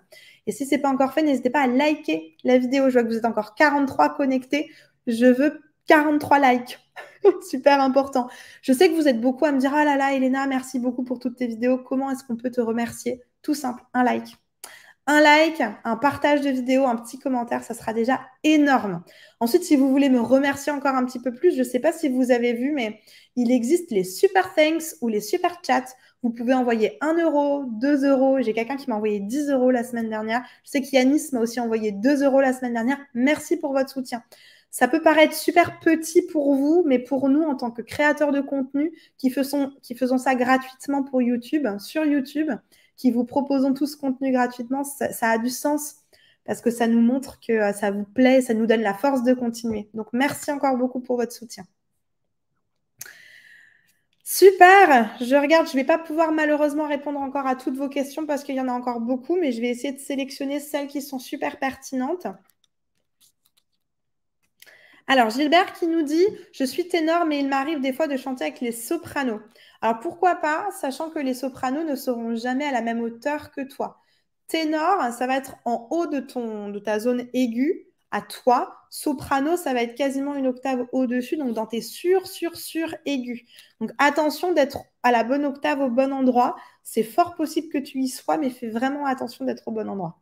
Et si ce n'est pas encore fait, n'hésitez pas à liker la vidéo. Je vois que vous êtes encore 43 connectés. Je veux 43 likes. Super important. Je sais que vous êtes beaucoup à me dire Ah là là, Elena, merci beaucoup pour toutes tes vidéos. Comment est-ce qu'on peut te remercier Tout simple, un like un like, un partage de vidéo, un petit commentaire, ça sera déjà énorme. Ensuite, si vous voulez me remercier encore un petit peu plus, je ne sais pas si vous avez vu, mais il existe les super thanks ou les super chats. Vous pouvez envoyer 1 euro, 2 euros. J'ai quelqu'un qui m'a envoyé 10 euros la semaine dernière. Je sais qu'Yanis m'a aussi envoyé 2 euros la semaine dernière. Merci pour votre soutien. Ça peut paraître super petit pour vous, mais pour nous, en tant que créateurs de contenu qui qui faisons ça gratuitement pour YouTube, sur YouTube, qui vous proposons tout ce contenu gratuitement, ça, a du sens parce que ça nous montre que euh, ça vous plaît, ça nous donne la force de continuer. Donc, merci encore beaucoup pour votre soutien. Super, je regarde, je ne vais pas pouvoir malheureusement répondre encore à toutes vos questions parce qu'il y en a encore beaucoup, mais je vais essayer de sélectionner celles qui sont super pertinentes. Alors, Gilbert qui nous dit Je suis ténor, mais il m'arrive des fois de chanter avec les sopranos. Alors, pourquoi pas, sachant que les sopranos ne seront jamais à la même hauteur que toi Ténor, ça va être en haut de, ton, de ta zone aiguë, à toi. Soprano, ça va être quasiment une octave au-dessus, donc dans tes sur, sur, sur aigus. Donc attention d'être à la bonne octave au bon endroit. C'est fort possible que tu y sois, mais fais vraiment attention d'être au bon endroit.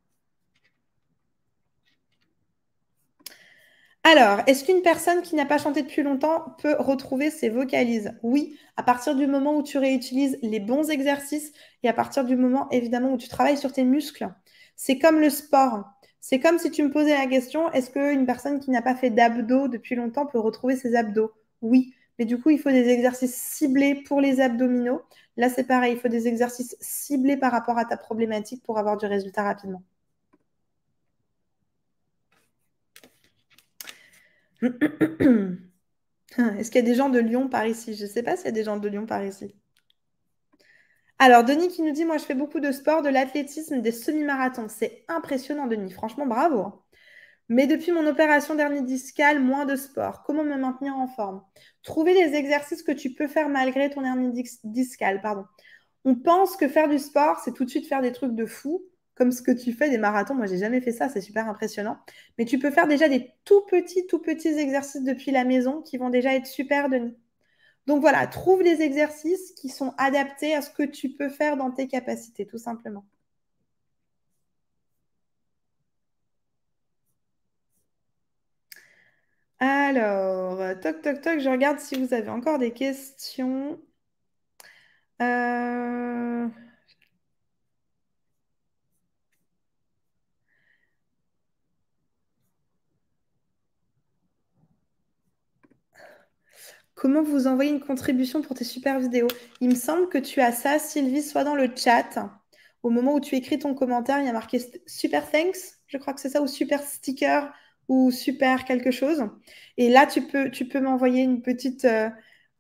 Alors, est-ce qu'une personne qui n'a pas chanté depuis longtemps peut retrouver ses vocalises Oui, à partir du moment où tu réutilises les bons exercices et à partir du moment, évidemment, où tu travailles sur tes muscles. C'est comme le sport. C'est comme si tu me posais la question, est-ce qu'une personne qui n'a pas fait d'abdos depuis longtemps peut retrouver ses abdos Oui, mais du coup, il faut des exercices ciblés pour les abdominaux. Là, c'est pareil, il faut des exercices ciblés par rapport à ta problématique pour avoir du résultat rapidement. Ah, est-ce qu'il y a des gens de Lyon par ici Je ne sais pas s'il y a des gens de Lyon par ici. Alors, Denis qui nous dit Moi, je fais beaucoup de sport, de l'athlétisme, des semi-marathons. C'est impressionnant, Denis. Franchement, bravo. Mais depuis mon opération d'hernie discale, moins de sport. Comment me maintenir en forme Trouver des exercices que tu peux faire malgré ton hernie discale. Pardon. On pense que faire du sport, c'est tout de suite faire des trucs de fou comme ce que tu fais, des marathons. Moi, j'ai jamais fait ça, c'est super impressionnant. Mais tu peux faire déjà des tout petits, tout petits exercices depuis la maison qui vont déjà être super, Denis. Donc voilà, trouve les exercices qui sont adaptés à ce que tu peux faire dans tes capacités, tout simplement. Alors, toc, toc, toc, je regarde si vous avez encore des questions. Euh... Comment vous envoyer une contribution pour tes super vidéos Il me semble que tu as ça, Sylvie, soit dans le chat. Au moment où tu écris ton commentaire, il y a marqué super thanks, je crois que c'est ça, ou super sticker, ou super quelque chose. Et là, tu peux, tu peux m'envoyer une petite. Euh,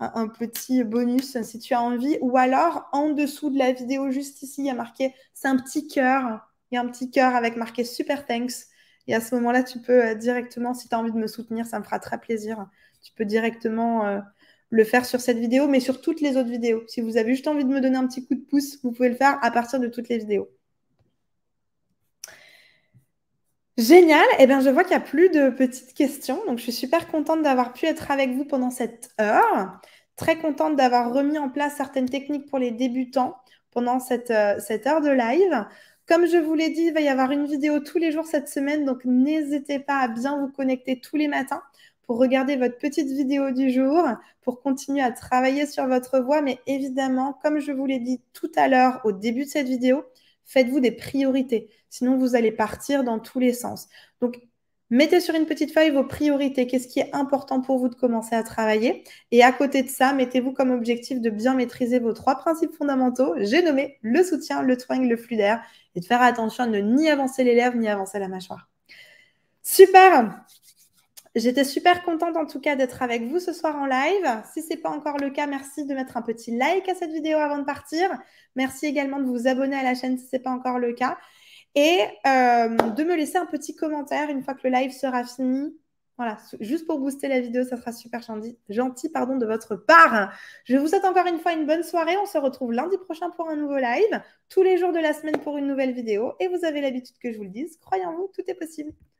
un petit bonus si tu as envie. Ou alors, en dessous de la vidéo, juste ici, il y a marqué, c'est un petit cœur. Il y a un petit cœur avec marqué Super Thanks. Et à ce moment-là, tu peux euh, directement, si tu as envie de me soutenir, ça me fera très plaisir tu peux directement euh, le faire sur cette vidéo, mais sur toutes les autres vidéos. Si vous avez juste envie de me donner un petit coup de pouce, vous pouvez le faire à partir de toutes les vidéos. Génial. Eh bien, je vois qu'il n'y a plus de petites questions. Donc, je suis super contente d'avoir pu être avec vous pendant cette heure. Très contente d'avoir remis en place certaines techniques pour les débutants pendant cette, euh, cette heure de live. Comme je vous l'ai dit, il va y avoir une vidéo tous les jours cette semaine, donc n'hésitez pas à bien vous connecter tous les matins pour regarder votre petite vidéo du jour, pour continuer à travailler sur votre voix. Mais évidemment, comme je vous l'ai dit tout à l'heure au début de cette vidéo, faites-vous des priorités. Sinon, vous allez partir dans tous les sens. Donc, mettez sur une petite feuille vos priorités. Qu'est-ce qui est important pour vous de commencer à travailler Et à côté de ça, mettez-vous comme objectif de bien maîtriser vos trois principes fondamentaux. J'ai nommé le soutien, le twang, le flux d'air. Et de faire attention à ne ni avancer l'élève, ni avancer la mâchoire. Super J'étais super contente en tout cas d'être avec vous ce soir en live. Si ce n'est pas encore le cas, merci de mettre un petit like à cette vidéo avant de partir. Merci également de vous abonner à la chaîne si ce n'est pas encore le cas. Et euh, de me laisser un petit commentaire une fois que le live sera fini. Voilà, juste pour booster la vidéo, ça sera super gentil, pardon, de votre part. Je vous souhaite encore une fois une bonne soirée. On se retrouve lundi prochain pour un nouveau live, tous les jours de la semaine pour une nouvelle vidéo. Et vous avez l'habitude que je vous le dise, croyez vous, tout est possible.